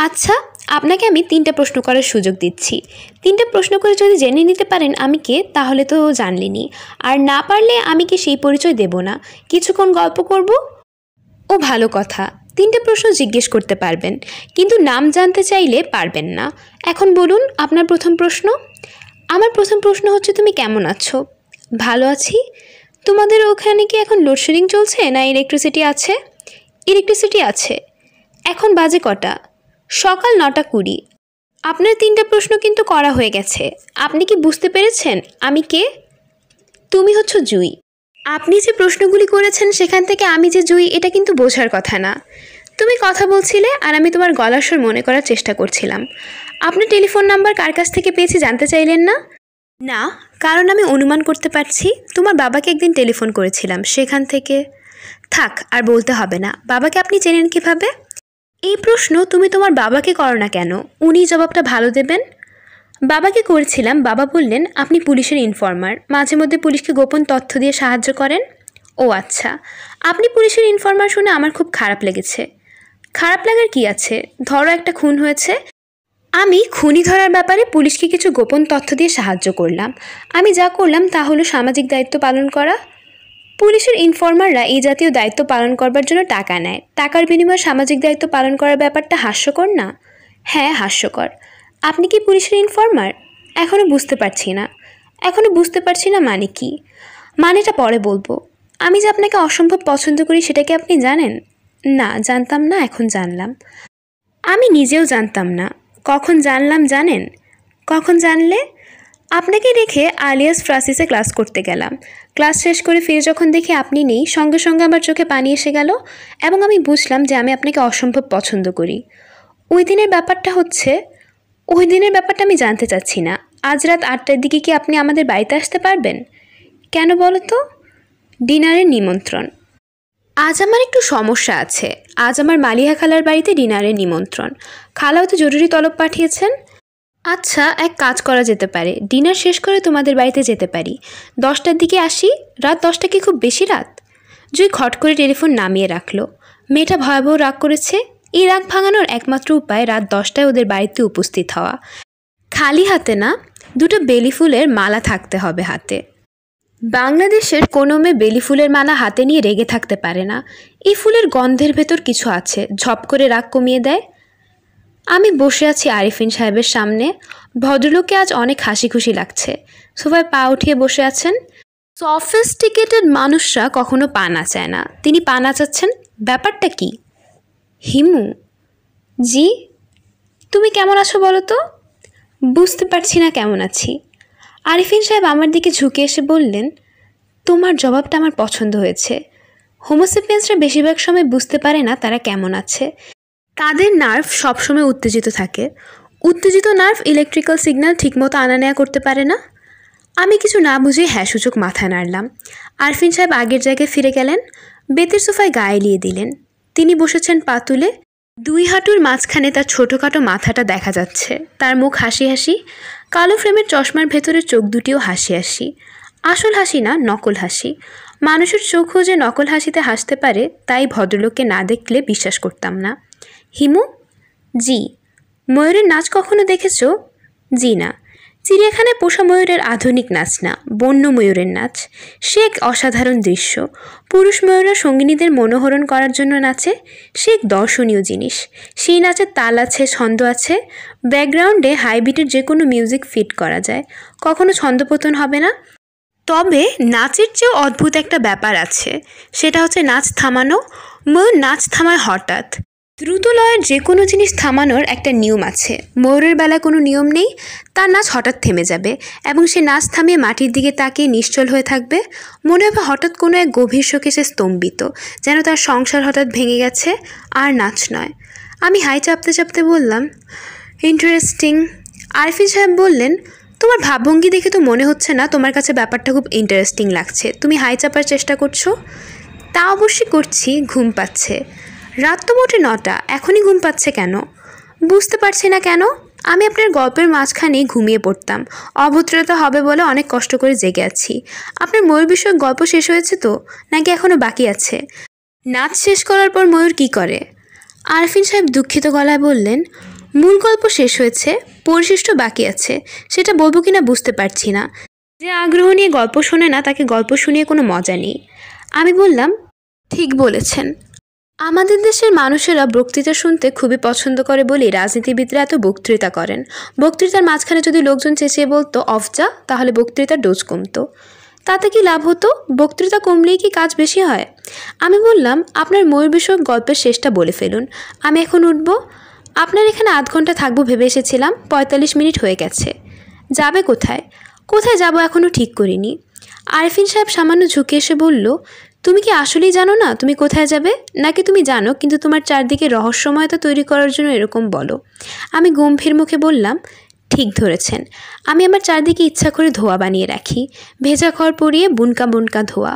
আচ্ছা আপনাকে আমি তিনটা প্রশ্ন করার সুযোগ দিচ্ছি তিনটা প্রশ্ন করে যদি জেনে নিতে পারেন আমি কে তাহলে তো জানলেনি আর না পারলে আমি কি সেই পরিচয় দেব না কিছুক্ষণ গল্প করব ও ভালো কথা তিনটে প্রশ্ন জিজ্ঞেস করতে পারবেন কিন্তু নাম জানতে চাইলে পারবেন না এখন বলুন আপনার প্রথম প্রশ্ন আমার প্রথম প্রশ্ন হচ্ছে তুমি কেমন আছো ভালো আছি তোমাদের ওখানে কি এখন লোডশেডিং চলছে না ইলেকট্রিসিটি আছে ইলেকট্রিসিটি আছে এখন বাজে কটা সকাল নটা কুড়ি আপনার তিনটা প্রশ্ন কিন্তু করা হয়ে গেছে আপনি কি বুঝতে পেরেছেন আমি কে তুমি হচ্ছ জুই আপনি যে প্রশ্নগুলি করেছেন সেখান থেকে আমি যে জুই এটা কিন্তু বোঝার কথা না তুমি কথা বলছিলে আর আমি তোমার গলার মনে করার চেষ্টা করছিলাম আপনার টেলিফোন নাম্বার কার কাছ থেকে পেয়েছি জানতে চাইলেন না না কারণ আমি অনুমান করতে পারছি তোমার বাবাকে একদিন টেলিফোন করেছিলাম সেখান থেকে থাক আর বলতে হবে না বাবাকে আপনি চেনেন কীভাবে এই প্রশ্ন তুমি তোমার বাবাকে করো না কেন উনি জবাবটা ভালো দেবেন বাবাকে করেছিলাম বাবা বললেন আপনি পুলিশের ইনফর্মার মাঝে মধ্যে পুলিশকে গোপন তথ্য দিয়ে সাহায্য করেন ও আচ্ছা আপনি পুলিশের ইনফর্মার শুনে আমার খুব খারাপ লেগেছে খারাপ লাগার কি আছে ধরো একটা খুন হয়েছে আমি খুনি ধরার ব্যাপারে পুলিশকে কিছু গোপন তথ্য দিয়ে সাহায্য করলাম আমি যা করলাম তা হলো সামাজিক দায়িত্ব পালন করা পুলিশের ইনফর্মাররা এই জাতীয় দায়িত্ব পালন করবার জন্য টাকা নেয় টাকার বিনিময়ে সামাজিক দায়িত্ব পালন করার ব্যাপারটা হাস্যকর না হ্যাঁ হাস্যকর আপনি কি পুলিশের ইনফর্মার এখনও বুঝতে পারছি না এখনও বুঝতে পারছি না মানে কি মানেটা পরে বলবো আমি যে আপনাকে অসম্ভব পছন্দ করি সেটা কি আপনি জানেন না জানতাম না এখন জানলাম আমি নিজেও জানতাম না কখন জানলাম জানেন কখন জানলে আপনাকে রেখে আলিয়াস ফ্রাসিসে ক্লাস করতে গেলাম ক্লাস শেষ করে ফিরে যখন দেখি আপনি নেই সঙ্গে সঙ্গে আমার চোখে পানি এসে গেল এবং আমি বুঝলাম যে আমি আপনাকে অসম্ভব পছন্দ করি ওই দিনের ব্যাপারটা হচ্ছে ওই দিনের ব্যাপারটা আমি জানতে চাচ্ছি না আজ রাত আটটার দিকে কি আপনি আমাদের বাড়িতে আসতে পারবেন কেন বলো তো ডিনারের নিমন্ত্রণ আজ আমার একটু সমস্যা আছে আজ আমার মালিহা খালার বাড়িতে ডিনারের নিমন্ত্রণ খালাও তো জরুরি তলব পাঠিয়েছেন আচ্ছা এক কাজ করা যেতে পারে ডিনার শেষ করে তোমাদের বাড়িতে যেতে পারি দশটার দিকে আসি রাত দশটা কি খুব বেশি রাত জুই খট করে টেলিফোন নামিয়ে রাখলো মেয়েটা ভয়াবহ রাগ করেছে এই রাগ ভাঙানোর একমাত্র উপায় রাত দশটায় ওদের বাড়িতে উপস্থিত হওয়া খালি হাতে না দুটো বেলি ফুলের মালা থাকতে হবে হাতে বাংলাদেশের কোনো মেয়ে বেলি ফুলের মালা হাতে নিয়ে রেগে থাকতে পারে না এই ফুলের গন্ধের ভেতর কিছু আছে ঝপ করে রাগ কমিয়ে দেয় আমি বসে আছি আরিফিন সাহেবের সামনে ভদ্রলোককে আজ অনেক হাসি খুশি লাগছে সবাই পা উঠিয়ে বসে আছেন সফিস্টিকেটেড মানুষরা কখনো পানা চায় না তিনি পানা চাচ্ছেন ব্যাপারটা কী হিমু জি তুমি কেমন আছো বলো তো বুঝতে পারছি না কেমন আছি আরিফিন সাহেব আমার দিকে ঝুঁকে এসে বললেন তোমার জবাবটা আমার পছন্দ হয়েছে হোমোসেপিয়েন্সরা বেশিরভাগ সময় বুঝতে পারে না তারা কেমন আছে তাদের নার্ভ সবসময় উত্তেজিত থাকে উত্তেজিত নার্ভ ইলেকট্রিক্যাল সিগন্যাল ঠিকমতো আনা নেয়া করতে পারে না আমি কিছু না বুঝে হ্যাঁ সূচক মাথায় নাড়লাম আরফিন সাহেব আগের জায়গায় ফিরে গেলেন বেতের সোফায় গায়ে এলিয়ে দিলেন তিনি বসেছেন পাতুলে দুই হাঁটুর মাঝখানে তার ছোটোখাটো মাথাটা দেখা যাচ্ছে তার মুখ হাসি হাসি কালো ফ্রেমের চশমার ভেতরে চোখ দুটিও হাসি হাসি আসল হাসি না নকল হাসি মানুষের চোখও যে নকল হাসিতে হাসতে পারে তাই ভদ্রলোককে না দেখলে বিশ্বাস করতাম না হিমু জি ময়ূরের নাচ কখনো দেখেছো জি না চিড়িয়াখানায় পোষা ময়ূরের আধুনিক নাচ না বন্য ময়ূরের নাচ সে এক অসাধারণ দৃশ্য পুরুষ ময়ূররা সঙ্গিনীদের মনোহরণ করার জন্য নাচে সে এক দর্শনীয় জিনিস সেই নাচের তাল আছে ছন্দ আছে ব্যাকগ্রাউন্ডে হাইবিটের যে কোনো মিউজিক ফিট করা যায় কখনো ছন্দপতন হবে না তবে নাচের চেয়েও অদ্ভুত একটা ব্যাপার আছে সেটা হচ্ছে নাচ থামানো ময়ূর নাচ থামায় হঠাৎ দ্রুত লয়ের যে কোনো জিনিস থামানোর একটা নিয়ম আছে ময়ূরের বেলা কোনো নিয়ম নেই তার নাচ হঠাৎ থেমে যাবে এবং সে নাচ থামিয়ে মাটির দিকে তাকিয়ে নিশ্চল হয়ে থাকবে মনে হবে হঠাৎ কোনো এক গভীর শোকে সে স্তম্ভিত যেন তার সংসার হঠাৎ ভেঙে গেছে আর নাচ নয় আমি হাই চাপতে চাপতে বললাম ইন্টারেস্টিং আরফি সাহেব বললেন তোমার ভাবভঙ্গি দেখে তো মনে হচ্ছে না তোমার কাছে ব্যাপারটা খুব ইন্টারেস্টিং লাগছে তুমি হাই চাপার চেষ্টা করছো তা অবশ্যই করছি ঘুম পাচ্ছে রাত তো মোটে নটা এখনই ঘুম পাচ্ছে কেন বুঝতে পারছি না কেন আমি আপনার গল্পের মাঝখানে ঘুমিয়ে পড়তাম অভদ্রতা হবে বলে অনেক কষ্ট করে জেগে আছি আপনার ময়ূর বিষয়ক গল্প শেষ হয়েছে তো নাকি এখনও বাকি আছে নাচ শেষ করার পর ময়ূর কি করে আরফিন সাহেব দুঃখিত গলায় বললেন মূল গল্প শেষ হয়েছে পরিশিষ্ট বাকি আছে সেটা বলবো না বুঝতে পারছি না যে আগ্রহ নিয়ে গল্প শোনে না তাকে গল্প শুনিয়ে কোনো মজা নেই আমি বললাম ঠিক বলেছেন আমাদের দেশের মানুষেরা বক্তৃতা শুনতে খুবই পছন্দ করে বলেই রাজনীতিবিদরা এত বক্তৃতা করেন বক্তৃতার মাঝখানে যদি লোকজন চেঁচিয়ে বলতো অফ যা তাহলে বক্তৃতার ডোজ কমতো তাতে কি লাভ হতো বক্তৃতা কমলেই কি কাজ বেশি হয় আমি বললাম আপনার ময়ূর বিষয়ক গল্পের শেষটা বলে ফেলুন আমি এখন উঠব আপনার এখানে আধ ঘন্টা থাকবো ভেবে এসেছিলাম পঁয়তাল্লিশ মিনিট হয়ে গেছে যাবে কোথায় কোথায় যাব এখনও ঠিক করিনি আরফিন সাহেব সামান্য ঝুঁকে এসে বলল তুমি কি আসলেই জানো না তুমি কোথায় যাবে নাকি তুমি জানো কিন্তু তোমার চারদিকে রহস্যময়তা তৈরি করার জন্য এরকম বলো আমি গম্ভীর মুখে বললাম ঠিক ধরেছেন আমি আমার চারদিকে ইচ্ছা করে ধোয়া বানিয়ে রাখি ভেজা খড় পরিয়ে বুনকা বুনকা ধোয়া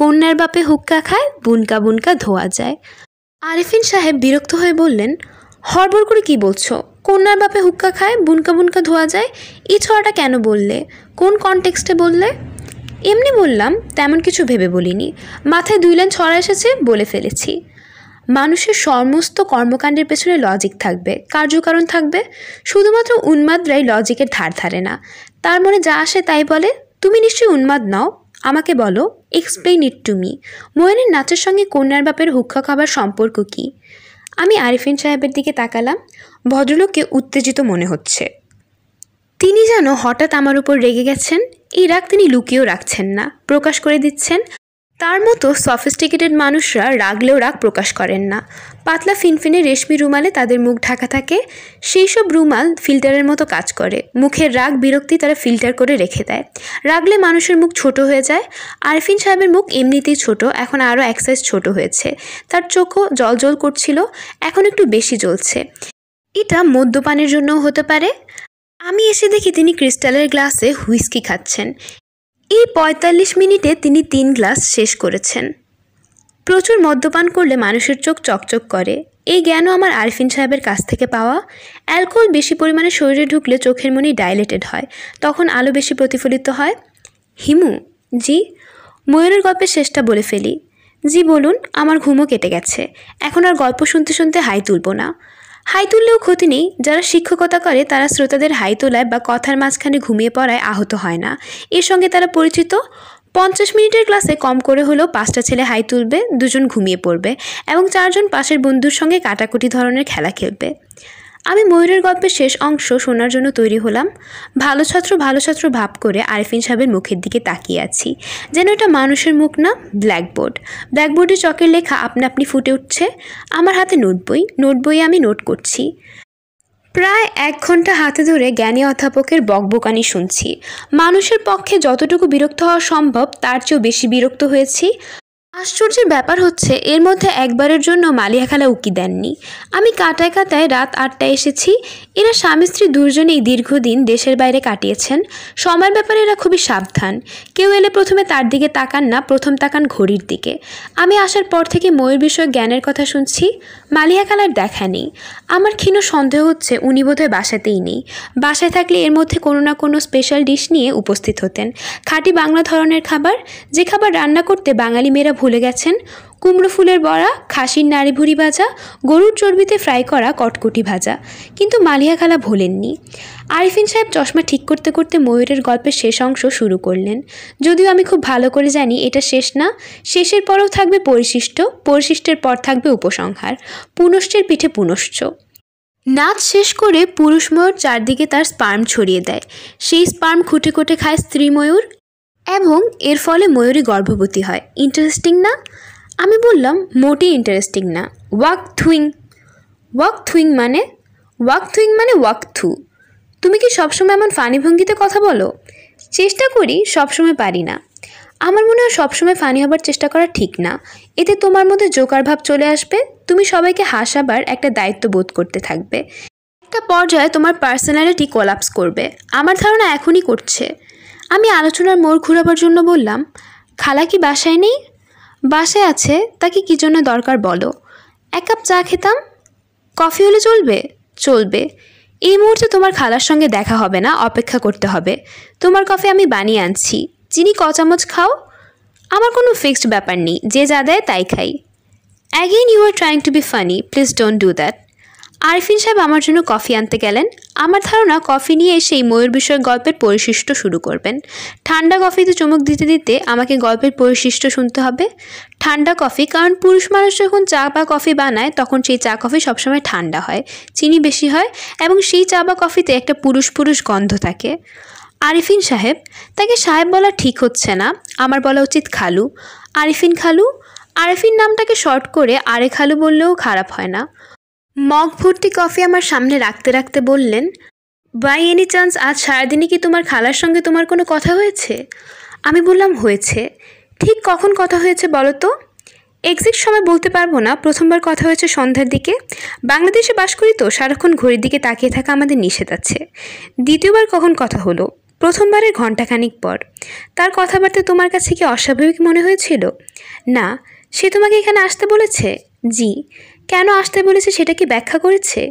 কন্যার বাপে হুক্কা খায় বুনকা বুনকা ধোয়া যায় আরিফিন সাহেব বিরক্ত হয়ে বললেন হড়বড় করে কি বলছো কন্যার বাপে হুক্কা খায় বুনকা বুনকা ধোয়া যায় এই ছড়াটা কেন বললে কোন কনটেক্সটে বললে এমনি বললাম তেমন কিছু ভেবে বলিনি মাথায় দুই লাইন ছড়া এসেছে বলে ফেলেছি মানুষের সমস্ত কর্মকাণ্ডের পেছনে লজিক থাকবে কার্যকারণ থাকবে শুধুমাত্র উন্মাদরাই লজিকের ধার ধারে না তার মনে যা আসে তাই বলে তুমি নিশ্চয়ই উন্মাদ নাও আমাকে বলো এক্সপ্লেইন ইট টু মি মোয়েনের নাচের সঙ্গে কন্যার বাপের হুক্কা খাবার সম্পর্ক কী আমি আরিফিন সাহেবের দিকে তাকালাম ভদ্রলোককে উত্তেজিত মনে হচ্ছে তিনি যেন হঠাৎ আমার উপর রেগে গেছেন এই রাগ তিনি লুকিয়েও রাখছেন না প্রকাশ করে দিচ্ছেন তার মতো সফিস্টিকেটেড মানুষরা রাগলেও রাগ প্রকাশ করেন না পাতলা ফিনফিনে রেশমি রুমালে তাদের মুখ ঢাকা থাকে সেই সব রুমাল ফিল্টারের মতো কাজ করে মুখের রাগ বিরক্তি তারা ফিল্টার করে রেখে দেয় রাগলে মানুষের মুখ ছোট হয়ে যায় আরফিন সাহেবের মুখ এমনিতেই ছোট এখন আরও এক সাইজ ছোট হয়েছে তার চোখও জল জল করছিল এখন একটু বেশি জ্বলছে এটা মদ্যপানের জন্যও হতে পারে আমি এসে দেখি তিনি ক্রিস্টালের গ্লাসে হুইস্কি খাচ্ছেন এই ৪৫ মিনিটে তিনি তিন গ্লাস শেষ করেছেন প্রচুর মদ্যপান করলে মানুষের চোখ চকচক করে এই জ্ঞানও আমার আরফিন সাহেবের কাছ থেকে পাওয়া অ্যালকোহল বেশি পরিমাণে শরীরে ঢুকলে চোখের মনি ডাইলেটেড হয় তখন আলো বেশি প্রতিফলিত হয় হিমু জি ময়ূরের গল্পের শেষটা বলে ফেলি জি বলুন আমার ঘুমও কেটে গেছে এখন আর গল্প শুনতে শুনতে হাই তুলব না হাই তুললেও ক্ষতি নেই যারা শিক্ষকতা করে তারা শ্রোতাদের হাই তোলায় বা কথার মাঝখানে ঘুমিয়ে পড়ায় আহত হয় না এর সঙ্গে তারা পরিচিত পঞ্চাশ মিনিটের ক্লাসে কম করে হলেও পাঁচটা ছেলে হাই তুলবে দুজন ঘুমিয়ে পড়বে এবং চারজন পাশের বন্ধুর সঙ্গে কাটাকুটি ধরনের খেলা খেলবে আমি ময়ূরের গল্পের শেষ অংশ শোনার জন্য তৈরি হলাম ভালো ছাত্র ভালো ছাত্র ভাব করে আরিফিন সাহেবের মুখের দিকে তাকিয়ে আছি যেন এটা মানুষের মুখ না ব্ল্যাকবোর্ড ব্ল্যাকবোর্ডে চকের লেখা আপনা আপনি ফুটে উঠছে আমার হাতে নোট বই নোট বইয়ে আমি নোট করছি প্রায় এক ঘন্টা হাতে ধরে জ্ঞানী অধ্যাপকের বকবকানি শুনছি মানুষের পক্ষে যতটুকু বিরক্ত হওয়া সম্ভব তার চেয়েও বেশি বিরক্ত হয়েছি আশ্চর্যের ব্যাপার হচ্ছে এর মধ্যে একবারের জন্য মালিয়া খালা উকি দেননি আমি কাটায় কাটায় রাত আটটায় এসেছি এরা স্বামী স্ত্রী দুজনেই দীর্ঘদিন দেশের বাইরে কাটিয়েছেন সময়ের ব্যাপারে এরা খুবই সাবধান কেউ এলে প্রথমে তার দিকে তাকান না প্রথম তাকান ঘড়ির দিকে আমি আসার পর থেকে ময়ূর বিষয়ে জ্ঞানের কথা শুনছি মালিয়া খালার দেখা নেই আমার ক্ষীণ সন্দেহ হচ্ছে উনি বোধহয় বাসাতেই নেই বাসায় থাকলে এর মধ্যে কোনো না কোনো স্পেশাল ডিশ নিয়ে উপস্থিত হতেন খাঁটি বাংলা ধরনের খাবার যে খাবার রান্না করতে বাঙালি মেয়েরা ভুলে গেছেন কুমড়ো ফুলের বড়া খাসির নাড়িভুড়ি ভাজা গরুর চর্বিতে ফ্রাই করা কটকুটি ভাজা কিন্তু মালিয়া খালা ভোলেননি আরিফিন সাহেব চশমা ঠিক করতে করতে ময়ূরের গল্পের শেষ অংশ শুরু করলেন যদিও আমি খুব ভালো করে জানি এটা শেষ না শেষের পরেও থাকবে পরিশিষ্ট পরিশিষ্টের পর থাকবে উপসংহার পুনশ্চের পিঠে পুনশ্চ নাচ শেষ করে পুরুষ ময়ূর চারদিকে তার স্পার্ম ছড়িয়ে দেয় সেই স্পার্ম খুঁটে খুঁটে খায় স্ত্রী ময়ূর এবং এর ফলে ময়ূরী গর্ভবতী হয় ইন্টারেস্টিং না আমি বললাম মোটেই ইন্টারেস্টিং না ওয়াক থুইং ওয়াক থুইং মানে ওয়াক থুইং মানে ওয়াক থু তুমি কি সবসময় এমন ফানি ভঙ্গিতে কথা বলো চেষ্টা করি সবসময় পারি না আমার মনে হয় সবসময় ফানি হবার চেষ্টা করা ঠিক না এতে তোমার মধ্যে জোকার ভাব চলে আসবে তুমি সবাইকে হাসাবার একটা দায়িত্ব বোধ করতে থাকবে একটা পর্যায়ে তোমার পার্সোনালিটি কোলাপস করবে আমার ধারণা এখনই করছে আমি আলোচনার মোড় ঘুরাবার জন্য বললাম খালা কি বাসায় নেই বাসায় আছে তাকে কী জন্য দরকার বলো এক কাপ চা খেতাম কফি হলে চলবে চলবে এই মুহূর্তে তোমার খালার সঙ্গে দেখা হবে না অপেক্ষা করতে হবে তোমার কফি আমি বানিয়ে আনছি চিনি ক চামচ খাও আমার কোনো ফিক্সড ব্যাপার নেই যে যা দেয় তাই খাই again you are trying to be funny please don't do that Arfin সাহেব আমার জন্য কফি আনতে গেলেন আমার ধারণা কফি নিয়ে এসেই ময়ূর বিষয়ক গল্পের পরিশিষ্ট শুরু করবেন ঠান্ডা কফিতে চমুক দিতে দিতে আমাকে গল্পের পরিশিষ্ট শুনতে হবে ঠান্ডা কফি কারণ পুরুষ মানুষ যখন চা বা কফি বানায় তখন সেই চা কফি সবসময় ঠান্ডা হয় চিনি বেশি হয় এবং সেই চা বা কফিতে একটা পুরুষ পুরুষ গন্ধ থাকে আরিফিন সাহেব তাকে সাহেব বলা ঠিক হচ্ছে না আমার বলা উচিত খালু আরিফিন খালু আরিফিন নামটাকে শর্ট করে আরে খালু বললেও খারাপ হয় না মগ ভর্তি কফি আমার সামনে রাখতে রাখতে বললেন বাই এনি চান্স আজ সারাদিনে কি তোমার খালার সঙ্গে তোমার কোনো কথা হয়েছে আমি বললাম হয়েছে ঠিক কখন কথা হয়েছে বলো তো এক্সিট সময় বলতে পারবো না প্রথমবার কথা হয়েছে সন্ধ্যার দিকে বাংলাদেশে বাস করি তো সারাক্ষণ ঘড়ির দিকে তাকিয়ে থাকা আমাদের নিষেধ আছে দ্বিতীয়বার কখন কথা হলো প্রথমবারের ঘণ্টাখানিক পর তার কথাবার্তা তোমার কাছে কি অস্বাভাবিক মনে হয়েছিল না সে তোমাকে এখানে আসতে বলেছে জি কেন আসতে বলেছে সেটা কি ব্যাখ্যা করেছে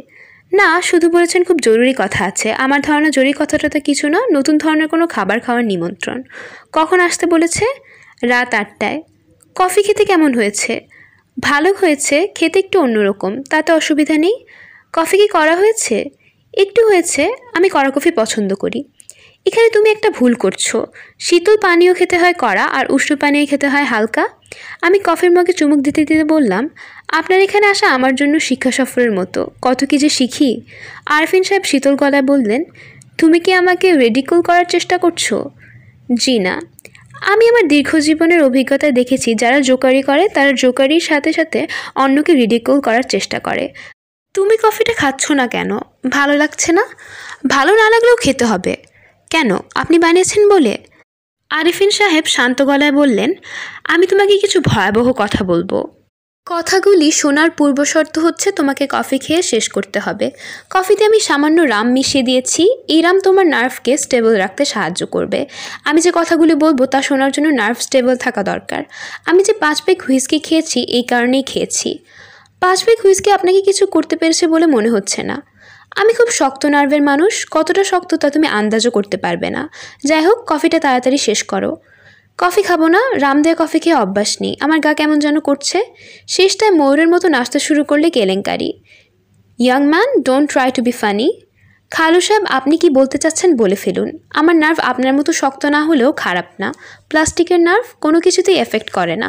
না শুধু বলেছেন খুব জরুরি কথা আছে আমার ধারণা জরুরি কথাটা তো কিছু না নতুন ধরনের কোনো খাবার খাওয়ার নিমন্ত্রণ কখন আসতে বলেছে রাত আটটায় কফি খেতে কেমন হয়েছে ভালো হয়েছে খেতে একটু অন্যরকম তাতে অসুবিধা নেই কফি কি করা হয়েছে একটু হয়েছে আমি কড়া কফি পছন্দ করি এখানে তুমি একটা ভুল করছো শীতল পানীয় খেতে হয় কড়া আর উষ্ণ পানীয় খেতে হয় হালকা আমি কফির মাকে চুমুক দিতে দিতে বললাম আপনার এখানে আসা আমার জন্য শিক্ষা সফরের মতো কত কি যে শিখি আরফিন সাহেব শীতল গলায় বললেন তুমি কি আমাকে রেডিকল করার চেষ্টা করছো জি না আমি আমার দীর্ঘ জীবনের অভিজ্ঞতায় দেখেছি যারা জোকারি করে তারা জোকারির সাথে সাথে অন্যকে রিডিকল করার চেষ্টা করে তুমি কফিটা খাচ্ছ না কেন ভালো লাগছে না ভালো না লাগলেও খেতে হবে কেন আপনি বানিয়েছেন বলে আরিফিন সাহেব শান্ত গলায় বললেন আমি তোমাকে কিছু ভয়াবহ কথা বলবো কথাগুলি শোনার পূর্বশর্ত হচ্ছে তোমাকে কফি খেয়ে শেষ করতে হবে কফিতে আমি সামান্য রাম মিশিয়ে দিয়েছি এই রাম তোমার নার্ভকে স্টেবল রাখতে সাহায্য করবে আমি যে কথাগুলি বলবো তা শোনার জন্য নার্ভ স্টেবল থাকা দরকার আমি যে পাঁচ পেক হুইস্কি খেয়েছি এই কারণেই খেয়েছি পাঁচ পেক হুইস্কি আপনাকে কিছু করতে পেরেছে বলে মনে হচ্ছে না আমি খুব শক্ত নার্ভের মানুষ কতটা শক্ত তা তুমি আন্দাজও করতে পারবে না যাই হোক কফিটা তাড়াতাড়ি শেষ করো কফি খাবো না রামদেয়া কফি খেয়ে অভ্যাস নেই আমার গা কেমন যেন করছে শেষটায় ময়ূরের মতো নাস্তা শুরু করলে কেলেঙ্কারি young man don't try to be funny খালু সাহেব আপনি কি বলতে চাচ্ছেন বলে ফেলুন আমার নার্ভ আপনার মতো শক্ত না হলেও খারাপ না প্লাস্টিকের নার্ভ কোনো কিছুতেই এফেক্ট করে না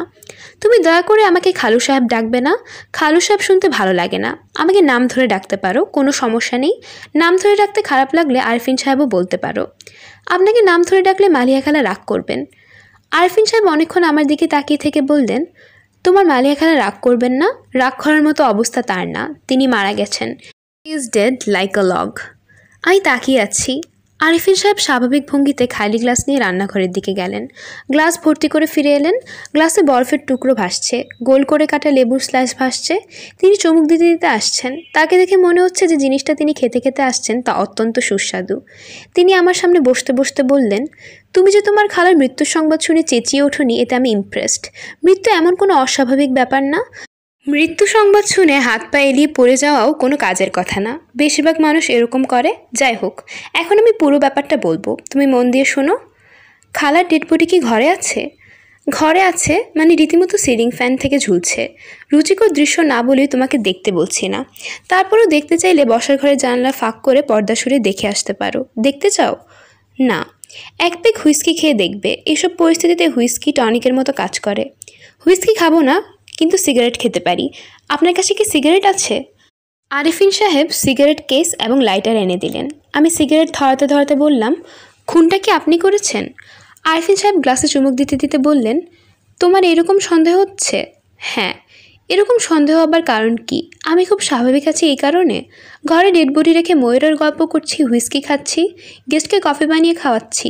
তুমি দয়া করে আমাকে খালু সাহেব ডাকবে না খালু সাহেব শুনতে ভালো লাগে না আমাকে নাম ধরে ডাকতে পারো কোনো সমস্যা নেই নাম ধরে ডাকতে খারাপ লাগলে আরফিন সাহেবও বলতে পারো আপনাকে নাম ধরে ডাকলে মালিয়া খেলা রাগ করবেন আরফিন সাহেব অনেকক্ষণ আমার দিকে তাকিয়ে থেকে বললেন তোমার মালিয়া খেলা রাগ করবেন না রাগ করার মতো অবস্থা তার না তিনি মারা গেছেন is dead like a log আমি তাকিয়ে আছি আরিফিন সাহেব স্বাভাবিক ভঙ্গিতে খালি গ্লাস নিয়ে রান্নাঘরের দিকে গেলেন গ্লাস ভর্তি করে ফিরে এলেন গ্লাসে বরফের টুকরো ভাসছে গোল করে কাটা লেবুর স্লাইস ভাসছে তিনি চমুক দিতে দিতে আসছেন তাকে দেখে মনে হচ্ছে যে জিনিসটা তিনি খেতে খেতে আসছেন তা অত্যন্ত সুস্বাদু তিনি আমার সামনে বসতে বসতে বললেন তুমি যে তোমার খালার মৃত্যুর সংবাদ শুনে চেঁচিয়ে ওঠোনি এতে আমি ইমপ্রেসড মৃত্যু এমন কোনো অস্বাভাবিক ব্যাপার না মৃত্যু সংবাদ শুনে হাত পা এলিয়ে পড়ে যাওয়াও কোনো কাজের কথা না বেশিরভাগ মানুষ এরকম করে যাই হোক এখন আমি পুরো ব্যাপারটা বলবো তুমি মন দিয়ে শোনো খালার ডেডবডি কি ঘরে আছে ঘরে আছে মানে রীতিমতো সিলিং ফ্যান থেকে ঝুলছে রুচিকর দৃশ্য না বলেই তোমাকে দেখতে বলছি না তারপরও দেখতে চাইলে বসার ঘরে জানলা ফাঁক করে পর্দা সরে দেখে আসতে পারো দেখতে চাও না এক পেক হুইস্কি খেয়ে দেখবে এসব পরিস্থিতিতে হুইস্কি টনিকের মতো কাজ করে হুইস্কি খাবো না কিন্তু সিগারেট খেতে পারি আপনার কাছে কি সিগারেট আছে আরিফিন সাহেব সিগারেট কেস এবং লাইটার এনে দিলেন আমি সিগারেট ধরাতে ধরাতে বললাম খুনটা কি আপনি করেছেন আরিফিন সাহেব গ্লাসে চুমুক দিতে দিতে বললেন তোমার এরকম সন্দেহ হচ্ছে হ্যাঁ এরকম সন্দেহ হবার কারণ কি আমি খুব স্বাভাবিক আছি এই কারণে ঘরে ডেড বডি রেখে ময়ূরের গল্প করছি হুইস্কি খাচ্ছি গেস্টকে কফি বানিয়ে খাওয়াচ্ছি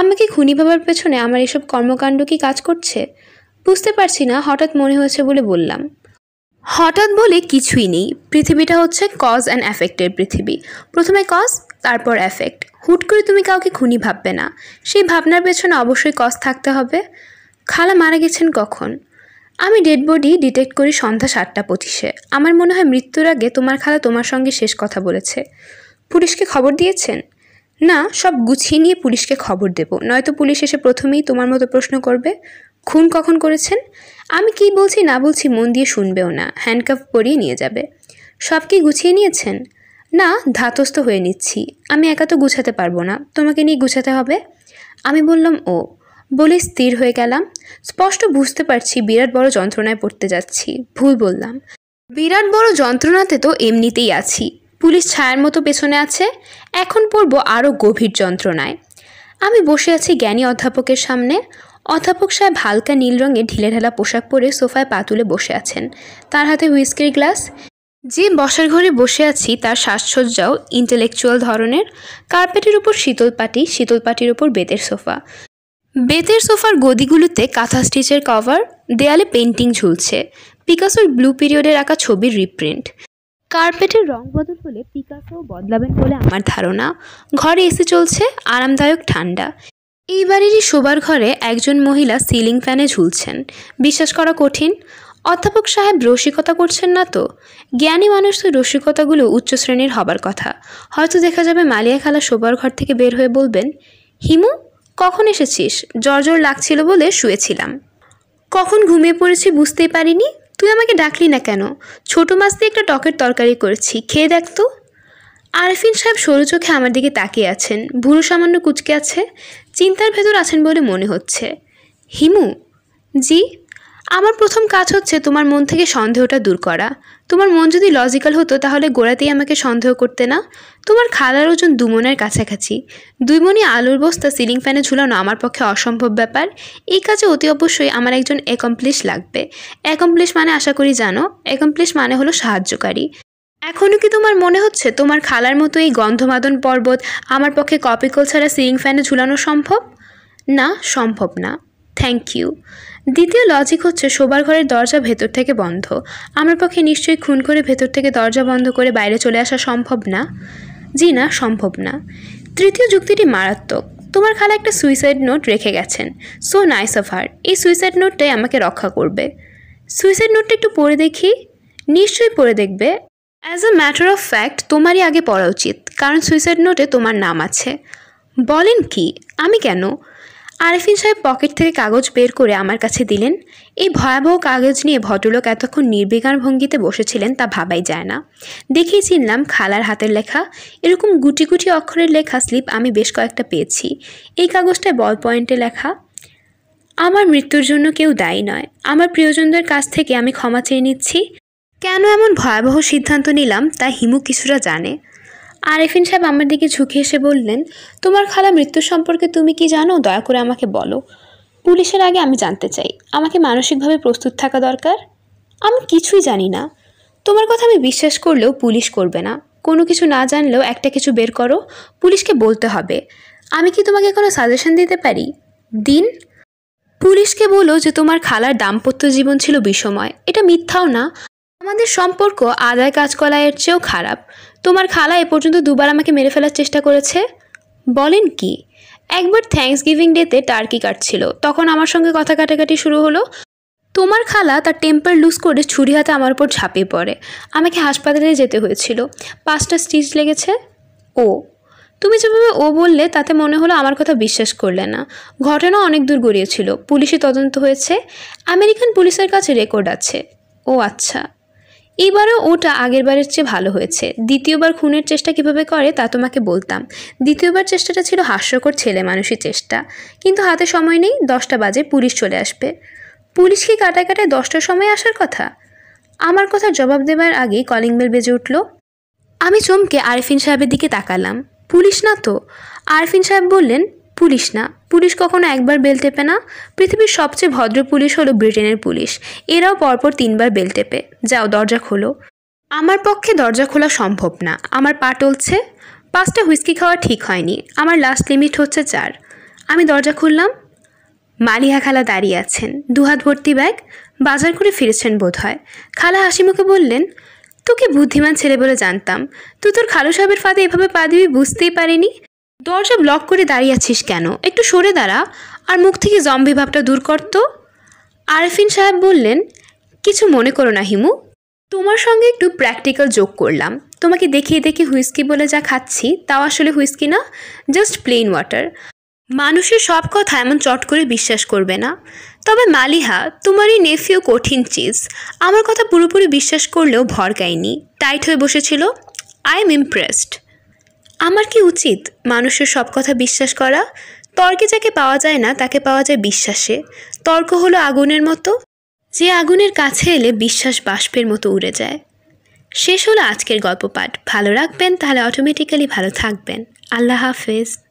আমাকে খুনি ভাবার পেছনে আমার এসব কর্মকাণ্ড কি কাজ করছে বুঝতে পারছি না হঠাৎ মনে হয়েছে বলে বললাম হঠাৎ বলে কিছুই নেই পৃথিবীটা হচ্ছে কজ অ্যান্ড অ্যাফেক্টের পৃথিবী প্রথমে কজ তারপর অ্যাফেক্ট হুট করে তুমি কাউকে খুনি ভাববে না সেই ভাবনার পেছনে অবশ্যই কজ থাকতে হবে খালা মারা গেছেন কখন আমি ডেড বডি ডিটেক্ট করি সন্ধ্যা সাতটা পঁচিশে আমার মনে হয় মৃত্যুর আগে তোমার খালা তোমার সঙ্গে শেষ কথা বলেছে পুলিশকে খবর দিয়েছেন না সব গুছিয়ে নিয়ে পুলিশকে খবর দেব নয়তো পুলিশ এসে প্রথমেই তোমার মতো প্রশ্ন করবে খুন কখন করেছেন আমি কি বলছি না বলছি মন দিয়ে শুনবেও না হ্যান্ডকাফ পরিয়ে নিয়ে যাবে সব কি গুছিয়ে নিয়েছেন না ধাতস্থ হয়ে নিচ্ছি আমি একা তো গুছাতে পারবো না তোমাকে নিয়ে গুছাতে হবে আমি বললাম ও বলে স্থির হয়ে গেলাম স্পষ্ট বুঝতে পারছি বিরাট বড় যন্ত্রণায় পড়তে যাচ্ছি ভুল বললাম বিরাট বড় যন্ত্রণাতে তো এমনিতেই আছি পুলিশ ছায়ার মতো পেছনে আছে এখন পড়ব আরও গভীর যন্ত্রণায় আমি বসে আছি জ্ঞানী অধ্যাপকের সামনে অধ্যাপক সাহেব হালকা নীল রঙের ঢিলেঢালা পোশাক পরে সোফায় পা তুলে বসে আছেন তার হাতে হুইস্কির গ্লাস যে বসার ঘরে বসে আছি তার সাজসজ্জাও ইন্টেলেকচুয়াল ধরনের কার্পেটের উপর শীতল পাটি শীতল পাটির উপর বেতের সোফা বেতের সোফার গদিগুলোতে কাঁথা স্টিচের কভার দেয়ালে পেন্টিং ঝুলছে পিকাসোর ব্লু পিরিয়ডের আঁকা ছবির রিপ্রিন্ট কার্পেটের রং বদল হলে পিকাসো বদলাবেন বলে আমার ধারণা ঘরে এসে চলছে আরামদায়ক ঠান্ডা এই বাড়িরই শোবার ঘরে একজন মহিলা সিলিং ফ্যানে ঝুলছেন বিশ্বাস করা কঠিন অধ্যাপক সাহেব রসিকতা করছেন না তো জ্ঞানী মানুষ তো রসিকতাগুলো উচ্চ শ্রেণীর হবার কথা হয়তো দেখা যাবে মালিয়া খালা শোবার ঘর থেকে বের হয়ে বলবেন হিমু কখন এসেছিস জ্বর জ্বর লাগছিল বলে শুয়েছিলাম কখন ঘুমিয়ে পড়েছি বুঝতেই পারিনি তুই আমাকে ডাকলি না কেন ছোটো মাছ দিয়ে একটা টকের তরকারি করেছি খেয়ে দেখ তো আরফিন সাহেব সরু চোখে আমার দিকে তাকিয়ে আছেন ভুরু সামান্য কুচকে আছে চিন্তার ভেতর আছেন বলে মনে হচ্ছে হিমু জি আমার প্রথম কাজ হচ্ছে তোমার মন থেকে সন্দেহটা দূর করা তোমার মন যদি লজিক্যাল হতো তাহলে গোড়াতেই আমাকে সন্দেহ করতে না তোমার খালার ওজন দুমনের কাছাকাছি দুই মনে আলুর বস্তা সিলিং ফ্যানে ঝুলানো আমার পক্ষে অসম্ভব ব্যাপার এই কাজে অতি অবশ্যই আমার একজন অ্যাকমপ্লিশ লাগবে অ্যাকমপ্লিশ মানে আশা করি জানো অ্যাকমপ্লিশ মানে হলো সাহায্যকারী এখনও কি তোমার মনে হচ্ছে তোমার খালার মতো এই গন্ধমাদন পর্বত আমার পক্ষে কপিকল ছাড়া সিলিং ফ্যানে ঝুলানো সম্ভব না সম্ভব না থ্যাংক ইউ দ্বিতীয় লজিক হচ্ছে শোবার ঘরের দরজা ভেতর থেকে বন্ধ আমার পক্ষে নিশ্চয়ই খুন করে ভেতর থেকে দরজা বন্ধ করে বাইরে চলে আসা সম্ভব না জি না সম্ভব না তৃতীয় যুক্তিটি মারাত্মক তোমার খালা একটা সুইসাইড নোট রেখে গেছেন সো নাইস অফ হার এই সুইসাইড নোটটাই আমাকে রক্ষা করবে সুইসাইড নোটটা একটু পড়ে দেখি নিশ্চয়ই পড়ে দেখবে as a matter of fact তোমারই আগে পড়া উচিত কারণ সুইসাইড নোটে তোমার নাম আছে বলেন কি আমি কেন আরেফিন সাহেব পকেট থেকে কাগজ বের করে আমার কাছে দিলেন এই ভয়াবহ কাগজ নিয়ে ভদ্রলোক এতক্ষণ নির্বিকার ভঙ্গিতে বসেছিলেন তা ভাবাই যায় না দেখেই চিনলাম খালার হাতের লেখা এরকম গুটি গুটি অক্ষরের লেখা স্লিপ আমি বেশ কয়েকটা পেয়েছি এই কাগজটায় বল পয়েন্টে লেখা আমার মৃত্যুর জন্য কেউ দায়ী নয় আমার প্রিয়জনদের কাছ থেকে আমি ক্ষমা চেয়ে নিচ্ছি কেন এমন ভয়াবহ সিদ্ধান্ত নিলাম তা হিমু কিছুটা জানে আরেফিন সাহেব আমার দিকে ঝুঁকে এসে বললেন তোমার খালা মৃত্যু সম্পর্কে তুমি কি জানো দয়া করে আমাকে বলো পুলিশের আগে আমি জানতে চাই আমাকে মানসিকভাবে প্রস্তুত থাকা দরকার আমি কিছুই জানি না তোমার কথা আমি বিশ্বাস করলেও পুলিশ করবে না কোনো কিছু না জানলেও একটা কিছু বের করো পুলিশকে বলতে হবে আমি কি তোমাকে কোনো সাজেশন দিতে পারি দিন পুলিশকে বলো যে তোমার খালার দাম্পত্য জীবন ছিল বিষময় এটা মিথ্যাও না আমাদের সম্পর্ক আদায় কাজকলায়ের চেয়েও খারাপ তোমার খালা এ পর্যন্ত দুবার আমাকে মেরে ফেলার চেষ্টা করেছে বলেন কি একবার থ্যাংকস গিভিং ডেতে টার্কি কাটছিল তখন আমার সঙ্গে কথা কাটাকাটি শুরু হলো তোমার খালা তার টেম্পার লুজ করে ছুরি হাতে আমার উপর ঝাঁপিয়ে পড়ে আমাকে হাসপাতালে যেতে হয়েছিল পাঁচটা স্টিচ লেগেছে ও তুমি যেভাবে ও বললে তাতে মনে হলো আমার কথা বিশ্বাস করলে না ঘটনা অনেক দূর গড়িয়েছিল পুলিশে তদন্ত হয়েছে আমেরিকান পুলিশের কাছে রেকর্ড আছে ও আচ্ছা এইবারও ওটা আগের বারের চেয়ে ভালো হয়েছে দ্বিতীয়বার খুনের চেষ্টা কিভাবে করে তা তোমাকে বলতাম দ্বিতীয়বার চেষ্টাটা ছিল হাস্যকর ছেলে মানুষই চেষ্টা কিন্তু হাতে সময় নেই দশটা বাজে পুলিশ চলে আসবে পুলিশ কি কাটায় কাটায় দশটার সময় আসার কথা আমার কথা জবাব দেবার আগেই কলিং বেল বেজে উঠল আমি চমকে আরফিন সাহেবের দিকে তাকালাম পুলিশ না তো আরফিন সাহেব বললেন পুলিশ না পুলিশ কখনো একবার বেল টেপে না পৃথিবীর সবচেয়ে ভদ্র পুলিশ হলো ব্রিটেনের পুলিশ এরাও পরপর তিনবার বেল টেপে যাও দরজা খোলো আমার পক্ষে দরজা খোলা সম্ভব না আমার পা টলছে পাঁচটা হুইস্কি খাওয়া ঠিক হয়নি আমার লাস্ট লিমিট হচ্ছে চার আমি দরজা খুললাম মালিহা খালা দাঁড়িয়ে আছেন দুহাত ভর্তি ব্যাগ বাজার করে ফিরেছেন বোধ হয় খালা হাসি মুখে বললেন তোকে বুদ্ধিমান ছেলে বলে জানতাম তুই তোর খালু সাহেবের ফাঁদে এভাবে পা দিবি বুঝতেই পারিনি দরজা ব্লক করে দাঁড়িয়ে আছিস কেন একটু সরে দাঁড়া আর মুখ থেকে জম্বি ভাবটা দূর করত আরফিন সাহেব বললেন কিছু মনে করো না হিমু তোমার সঙ্গে একটু প্র্যাকটিক্যাল যোগ করলাম তোমাকে দেখিয়ে দেখে হুইস্কি বলে যা খাচ্ছি তাও আসলে হুইস্কি না জাস্ট প্লেন ওয়াটার মানুষের সব কথা এমন চট করে বিশ্বাস করবে না তবে মালিহা তোমার এই নেফিও কঠিন চিজ আমার কথা পুরোপুরি বিশ্বাস করলেও ভরকায়নি টাইট হয়ে বসেছিল আই এম ইমপ্রেসড আমার কি উচিত মানুষের সব কথা বিশ্বাস করা তর্কে যাকে পাওয়া যায় না তাকে পাওয়া যায় বিশ্বাসে তর্ক হলো আগুনের মতো যে আগুনের কাছে এলে বিশ্বাস বাষ্পের মতো উড়ে যায় শেষ হলো আজকের গল্প পাঠ ভালো রাখবেন তাহলে অটোমেটিক্যালি ভালো থাকবেন আল্লাহ হাফেজ